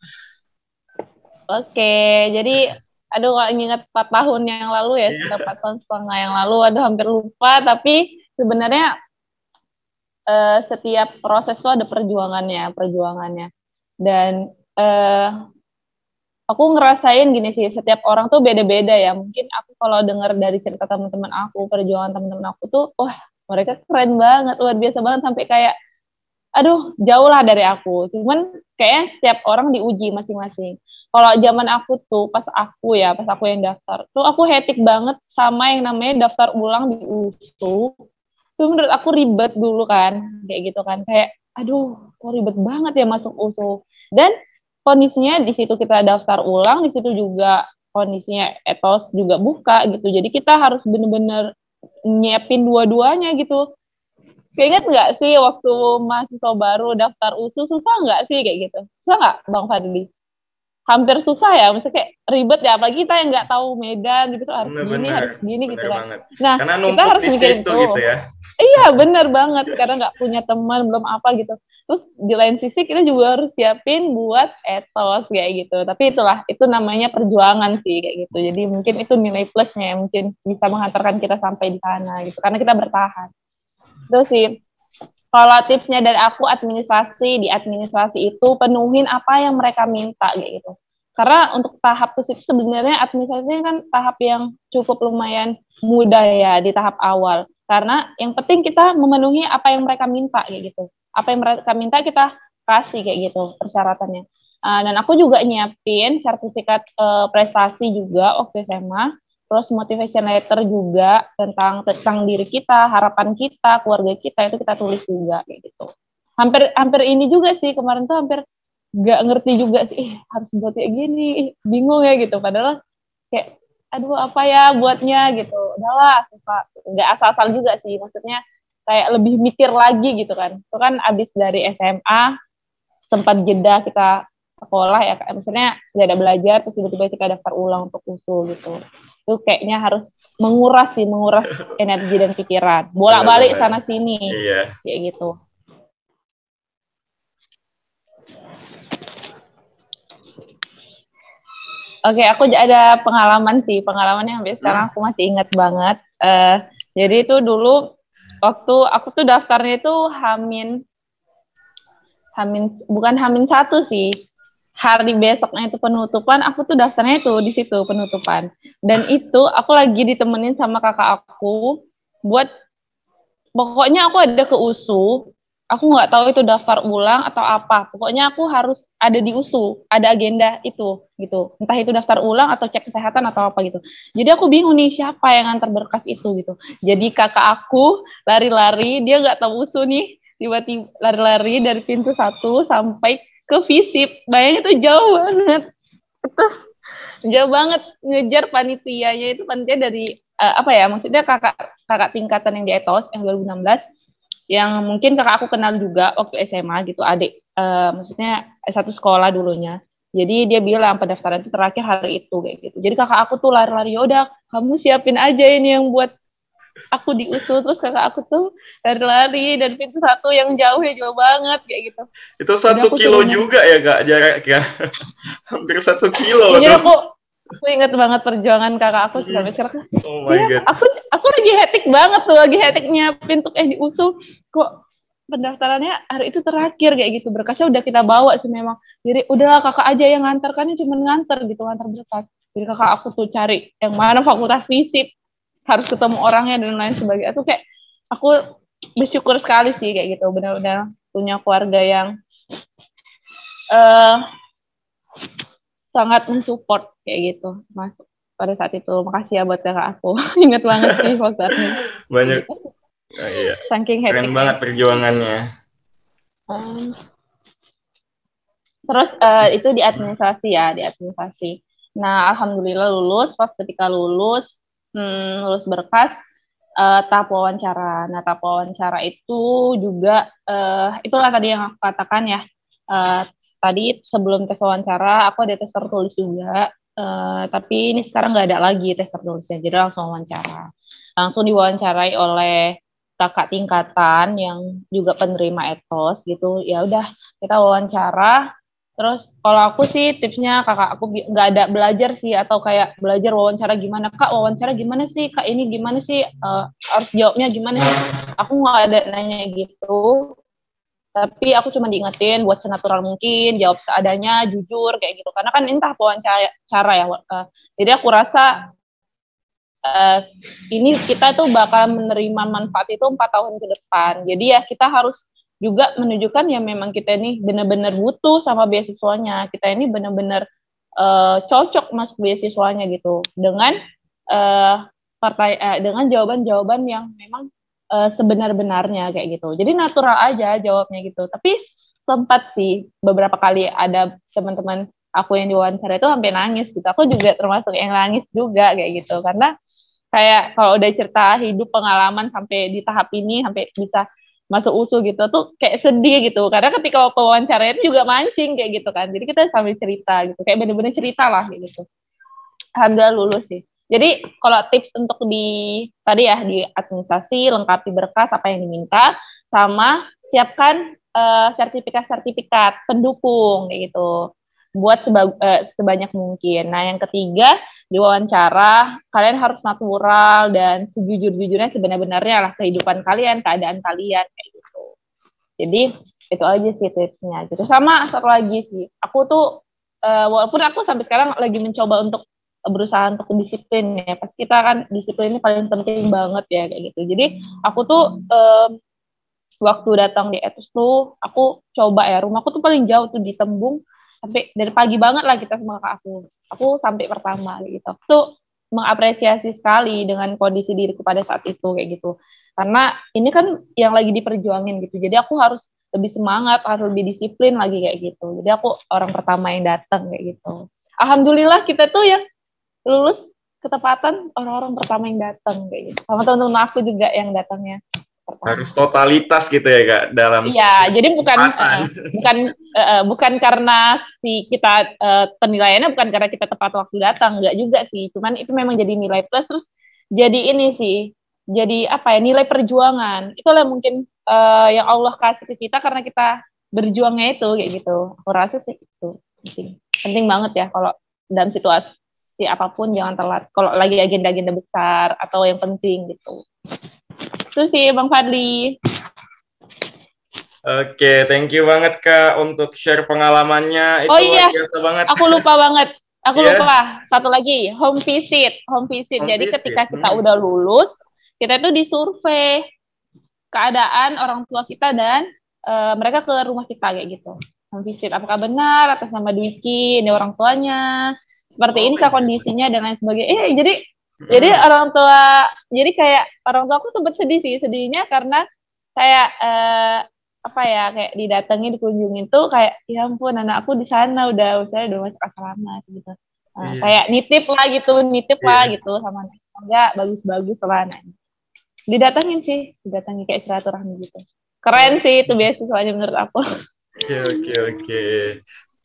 oke jadi aduh ingat 4 tahun yang lalu ya iya. empat tahun setengah yang lalu aduh hampir lupa tapi sebenarnya uh, setiap proses tuh ada perjuangannya, perjuangannya. Dan uh, aku ngerasain gini sih, setiap orang tuh beda-beda ya. Mungkin aku kalau dengar dari cerita teman-teman aku, perjuangan teman-teman aku tuh, wah mereka keren banget, luar biasa banget sampai kayak, aduh jauh lah dari aku. Cuman kayaknya setiap orang diuji masing-masing. Kalau zaman aku tuh, pas aku ya, pas aku yang daftar, tuh aku hetik banget sama yang namanya daftar ulang di USU itu menurut aku ribet dulu kan, kayak gitu kan. Kayak, aduh, kok ribet banget ya masuk USU. Dan kondisinya di situ kita daftar ulang, di situ juga kondisinya etos juga buka gitu. Jadi kita harus bener-bener nyiapin dua-duanya gitu. Ingat nggak sih waktu mahasiswa baru daftar USU susah nggak sih kayak gitu? Susah nggak Bang Fadli? hampir susah ya, maksudnya kayak ribet ya, apalagi kita yang nggak tahu medan gitu harus bener, gini bener, harus gini gitu bener gitu kan. Banget. Nah karena kita harus mikir itu. Gitu ya. Iya bener banget karena nggak punya teman belum apa gitu. Terus di lain sisi kita juga harus siapin buat etos kayak gitu. Tapi itulah itu namanya perjuangan sih kayak gitu. Jadi mungkin itu nilai plusnya ya, mungkin bisa menghantarkan kita sampai di sana gitu karena kita bertahan. Terus sih kalau tipsnya dari aku administrasi di administrasi itu penuhin apa yang mereka minta kayak gitu. Karena untuk tahap ke situ sebenarnya administrasinya kan tahap yang cukup lumayan mudah ya di tahap awal. Karena yang penting kita memenuhi apa yang mereka minta kayak gitu. Apa yang mereka minta kita kasih kayak gitu persyaratannya. Uh, dan aku juga nyiapin sertifikat uh, prestasi juga waktu SMA terus motivation letter juga tentang tentang diri kita, harapan kita, keluarga kita itu kita tulis juga kayak gitu. Hampir hampir ini juga sih kemarin tuh hampir nggak ngerti juga sih eh, harus buat kayak gini, bingung ya gitu. Padahal kayak aduh apa ya buatnya gitu. Udahlah, nggak asal-asal juga sih maksudnya kayak lebih mikir lagi gitu kan. Itu kan abis dari SMA sempat jeda kita sekolah ya maksudnya tidak ada belajar terus tiba-tiba kita daftar ulang untuk usul gitu itu kayaknya harus menguras sih menguras energi dan pikiran bolak balik sana sini iya. kayak gitu Oke, okay, aku ada pengalaman sih, pengalaman yang sampai sekarang aku masih ingat banget. Uh, jadi itu dulu waktu aku tuh daftarnya itu Hamin, Hamin bukan Hamin satu sih, hari besoknya itu penutupan, aku tuh daftarnya itu di situ penutupan. Dan itu aku lagi ditemenin sama kakak aku buat pokoknya aku ada ke USU. Aku nggak tahu itu daftar ulang atau apa. Pokoknya aku harus ada di USU, ada agenda itu gitu. Entah itu daftar ulang atau cek kesehatan atau apa gitu. Jadi aku bingung nih siapa yang antar berkas itu gitu. Jadi kakak aku lari-lari, dia nggak tahu USU nih tiba-tiba lari-lari dari pintu satu sampai ke visip bayangin itu jauh banget itu jauh banget ngejar panitianya itu panitia dari uh, apa ya maksudnya kakak kakak tingkatan yang di etos yang 2016 yang mungkin kakak aku kenal juga waktu SMA gitu adik uh, maksudnya satu sekolah dulunya jadi dia bilang pendaftaran itu terakhir hari itu kayak gitu jadi kakak aku tuh lari-lari yaudah kamu siapin aja ini yang buat aku diusul terus kakak aku tuh lari-lari dan pintu satu yang jauh ya jauh banget kayak gitu itu satu kilo cuman, juga ya kak jaraknya hampir satu kilo jadi aku aku ingat banget perjuangan kakak aku sih sampai hmm. sekarang oh my iya, god aku aku lagi hetik banget tuh lagi hetiknya pintu eh diusul kok pendaftarannya hari itu terakhir kayak gitu berkasnya udah kita bawa sih memang jadi udahlah kakak aja yang nganter kan cuma nganter gitu nganter berkas jadi kakak aku tuh cari yang mana fakultas fisip harus ketemu orangnya dan lain sebagainya Tuh kayak aku bersyukur sekali sih kayak gitu benar-benar punya keluarga yang uh, sangat mensupport kayak gitu mas. pada saat itu makasih ya buat kakak aku ingat banget sih itu. banyak oh, iya. happy iya. keren banget perjuangannya um, terus uh, itu di administrasi ya di administrasi nah alhamdulillah lulus pas ketika lulus hmm, lulus berkas uh, tahap wawancara. Nah, tahap wawancara itu juga uh, itulah tadi yang aku katakan ya. Uh, tadi sebelum tes wawancara aku ada tes tertulis juga, uh, tapi ini sekarang nggak ada lagi tes tertulisnya, jadi langsung wawancara. Langsung diwawancarai oleh kakak tingkatan yang juga penerima etos gitu. Ya udah kita wawancara Terus kalau aku sih tipsnya kakak aku nggak ada belajar sih atau kayak belajar wawancara gimana kak wawancara gimana sih kak ini gimana sih uh, harus jawabnya gimana sih aku nggak ada nanya gitu tapi aku cuma diingetin buat senatural mungkin jawab seadanya jujur kayak gitu karena kan entah wawancara cara ya uh, jadi aku rasa uh, ini kita tuh bakal menerima manfaat itu empat tahun ke depan jadi ya kita harus juga menunjukkan ya memang kita ini benar-benar butuh sama beasiswanya. Kita ini benar-benar uh, cocok mas beasiswanya gitu dengan uh, partai uh, dengan jawaban-jawaban yang memang uh, sebenar-benarnya kayak gitu. Jadi natural aja jawabnya gitu. Tapi sempat sih beberapa kali ada teman-teman aku yang diwawancara itu sampai nangis gitu. Aku juga termasuk yang nangis juga kayak gitu karena kayak kalau udah cerita hidup pengalaman sampai di tahap ini sampai bisa masuk usul gitu tuh kayak sedih gitu karena ketika waktu wawancara juga mancing kayak gitu kan jadi kita sambil cerita gitu kayak bener-bener cerita lah gitu alhamdulillah lulus sih jadi kalau tips untuk di tadi ya di administrasi lengkapi berkas apa yang diminta sama siapkan eh, sertifikat-sertifikat uh, sertifikat pendukung kayak gitu buat seba uh, eh, sebanyak mungkin nah yang ketiga di wawancara kalian harus natural dan sejujur-jujurnya sebenarnya lah kehidupan kalian, keadaan kalian kayak gitu. Jadi itu aja sih tipsnya gitu. Sama satu lagi sih, aku tuh uh, walaupun aku sampai sekarang lagi mencoba untuk berusaha untuk disiplin ya. Pas kita kan disiplin ini paling penting banget ya kayak gitu. Jadi aku tuh um, waktu datang di etus tuh aku coba ya rumahku tuh paling jauh tuh di Tembung sampai dari pagi banget lah kita semua ke aku aku sampai pertama gitu tuh mengapresiasi sekali dengan kondisi diriku pada saat itu kayak gitu karena ini kan yang lagi diperjuangin gitu jadi aku harus lebih semangat harus lebih disiplin lagi kayak gitu jadi aku orang pertama yang datang kayak gitu alhamdulillah kita tuh yang lulus ketepatan orang-orang pertama yang datang kayak gitu sama teman-teman aku juga yang datangnya pertama. harus totalitas gitu ya kak dalam ya jadi bukan uh, bukan uh, bukan karena si kita uh, penilaiannya bukan karena kita tepat waktu datang nggak juga sih cuman itu memang jadi nilai plus terus jadi ini sih jadi apa ya nilai perjuangan itulah mungkin uh, yang Allah kasih ke kita karena kita berjuangnya itu kayak gitu aku rasa sih itu penting penting banget ya kalau dalam situasi apapun jangan telat kalau lagi agenda-agenda besar atau yang penting gitu itu sih Bang Fadli. Oke, okay, thank you banget Kak untuk share pengalamannya. Itu oh iya, biasa banget. aku lupa banget. Aku yeah. lupa satu lagi home visit, home visit. Home Jadi visit. ketika kita hmm. udah lulus, kita itu disurvey keadaan orang tua kita dan uh, mereka ke rumah kita kayak gitu. Home visit, apakah benar atas nama Dwiki, ini orang tuanya, seperti oh, ini iya. kondisinya dan lain sebagainya. Eh, jadi jadi hmm. orang tua jadi kayak orang tua aku sempet sedih sih sedihnya karena kayak eh, apa ya kayak didatangi dikunjungi tuh kayak ya ampun anak aku di sana udah usia udah masuk asrama gitu nah, yeah. kayak nitip lah gitu nitip yeah. lah iya. gitu sama anak enggak bagus-bagus lah anaknya didatangin sih didatangi kayak silaturahmi gitu keren iya. sih itu biasa soalnya menurut aku oke oke oke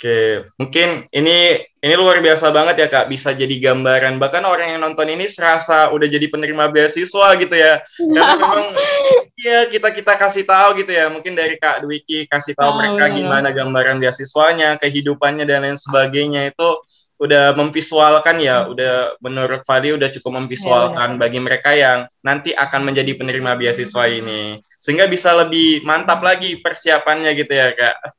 Oke, mungkin ini ini luar biasa banget ya Kak, bisa jadi gambaran. Bahkan orang yang nonton ini serasa udah jadi penerima beasiswa gitu ya. Karena memang iya kita kita kasih tahu gitu ya. Mungkin dari Kak Dwiki kasih tahu oh, mereka iya. gimana gambaran beasiswanya, kehidupannya dan lain sebagainya itu udah memvisualkan ya, udah menurut Fadi udah cukup memvisualkan ya, ya. bagi mereka yang nanti akan menjadi penerima beasiswa ini. Sehingga bisa lebih mantap lagi persiapannya gitu ya, Kak.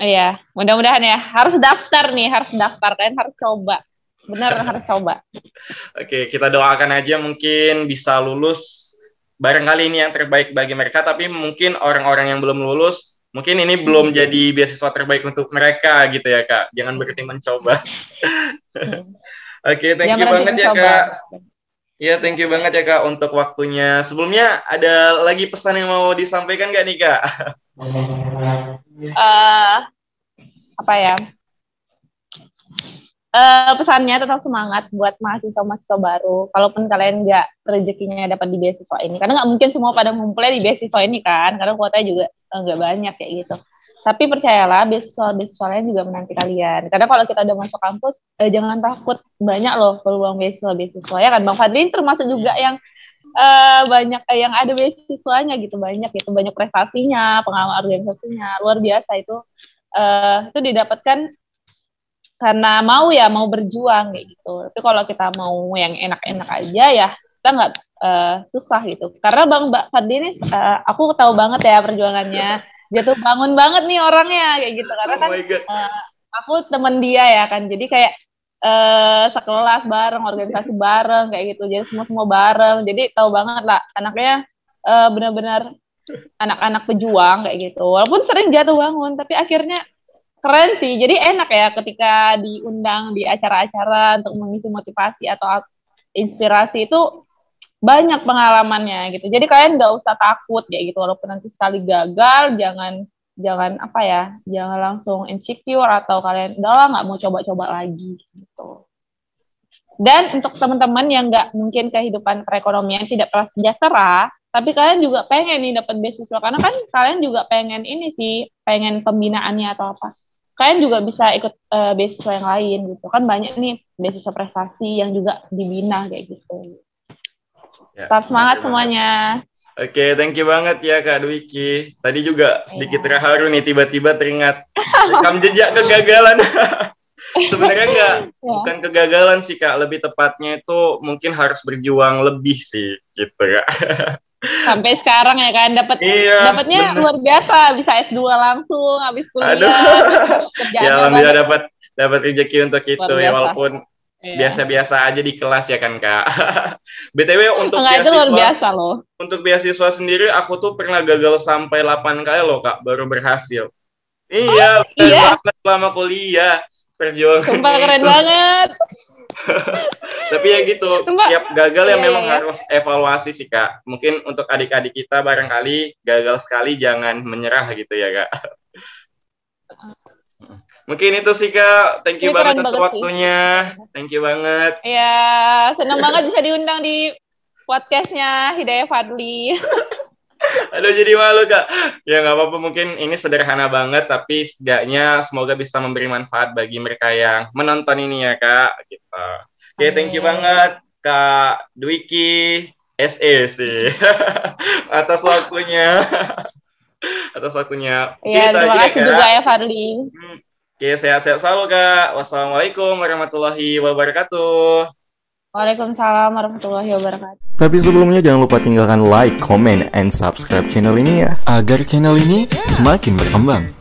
Oh, iya, mudah-mudahan ya. Harus daftar nih, harus daftar. dan harus coba. Benar, harus coba. Oke, kita doakan aja mungkin bisa lulus. Barangkali ini yang terbaik bagi mereka, tapi mungkin orang-orang yang belum lulus, mungkin ini belum jadi beasiswa terbaik untuk mereka gitu ya, Kak. Jangan berhenti mencoba. Oke, thank Jangan you banget ya, Kak. Ya, thank you banget ya, Kak, untuk waktunya. Sebelumnya, ada lagi pesan yang mau disampaikan nggak nih, Kak? uh, apa ya uh, pesannya tetap semangat buat mahasiswa-mahasiswa baru. Kalaupun kalian nggak rezekinya dapat di beasiswa ini, karena nggak mungkin semua pada ngumpulnya di beasiswa ini kan, karena kuotanya juga eh, nggak uh, banyak kayak gitu. Tapi percayalah, beasiswa-beasiswa lain juga menanti kalian. Karena kalau kita udah masuk kampus, uh, jangan takut banyak loh peluang beasiswa-beasiswa ya kan. Bang Fadlin termasuk juga yang uh, banyak uh, yang ada beasiswanya gitu banyak itu banyak prestasinya pengalaman organisasinya luar biasa itu uh, itu didapatkan karena mau ya mau berjuang gitu. Tapi kalau kita mau yang enak-enak aja ya kita nggak uh, susah gitu. Karena Bang Mbak Fadli ini uh, aku tahu banget ya perjuangannya. Dia tuh bangun banget nih orangnya kayak gitu karena oh uh, aku temen dia ya kan. Jadi kayak uh, sekelas bareng, organisasi bareng kayak gitu. Jadi semua semua bareng. Jadi tahu banget lah anaknya uh, benar-benar anak-anak pejuang kayak gitu. Walaupun sering jatuh bangun, tapi akhirnya keren sih. Jadi enak ya ketika diundang di acara-acara untuk mengisi motivasi atau inspirasi itu banyak pengalamannya gitu. Jadi kalian nggak usah takut ya gitu. Walaupun nanti sekali gagal, jangan jangan apa ya, jangan langsung insecure atau kalian udah nggak mau coba-coba lagi gitu. Dan untuk teman-teman yang nggak mungkin kehidupan perekonomian tidak pernah sejahtera, tapi kalian juga pengen nih dapat beasiswa karena kan kalian juga pengen ini sih pengen pembinaannya atau apa kalian juga bisa ikut uh, beasiswa yang lain gitu kan banyak nih beasiswa prestasi yang juga dibina kayak gitu ya, tetap semangat semuanya Oke, okay, thank you banget ya Kak Dwiki. Tadi juga iya. sedikit yeah. terharu nih tiba-tiba teringat rekam jejak kegagalan. Sebenarnya enggak yeah. bukan kegagalan sih Kak, lebih tepatnya itu mungkin harus berjuang lebih sih gitu kak sampai sekarang ya kan dapat iya, dapatnya luar biasa bisa S2 langsung habis kuliah Aduh. ya alhamdulillah dapat dapat rezeki untuk itu ya walaupun biasa biasa-biasa aja di kelas ya kan kak btw untuk Enggak, beasiswa luar biasa loh untuk beasiswa sendiri aku tuh pernah gagal sampai 8 kali loh kak baru berhasil iya oh, iya selama kuliah perjuangan Sumpah keren banget tapi ya gitu, Sumpah. tiap gagal ya, iya, memang iya, iya. harus evaluasi sih kak. Mungkin untuk adik-adik kita barangkali gagal sekali jangan menyerah gitu ya kak. Mungkin itu sih kak, thank you banget untuk waktunya, sih. thank you banget. Iya, senang banget bisa diundang di podcastnya Hidayah Fadli. Aduh jadi malu kak. Ya nggak apa-apa mungkin ini sederhana banget tapi setidaknya semoga bisa memberi manfaat bagi mereka yang menonton ini ya kak. Gitu. Oke okay, thank you banget kak Dwiki SE sih atas waktunya atas waktunya. Iya terima aja, ya, kasih kak. juga ya Farli. Hmm. Oke sehat-sehat selalu kak. Wassalamualaikum warahmatullahi wabarakatuh. Waalaikumsalam warahmatullahi wabarakatuh. Tapi sebelumnya jangan lupa tinggalkan like, comment, and subscribe channel ini ya. Agar channel ini semakin berkembang.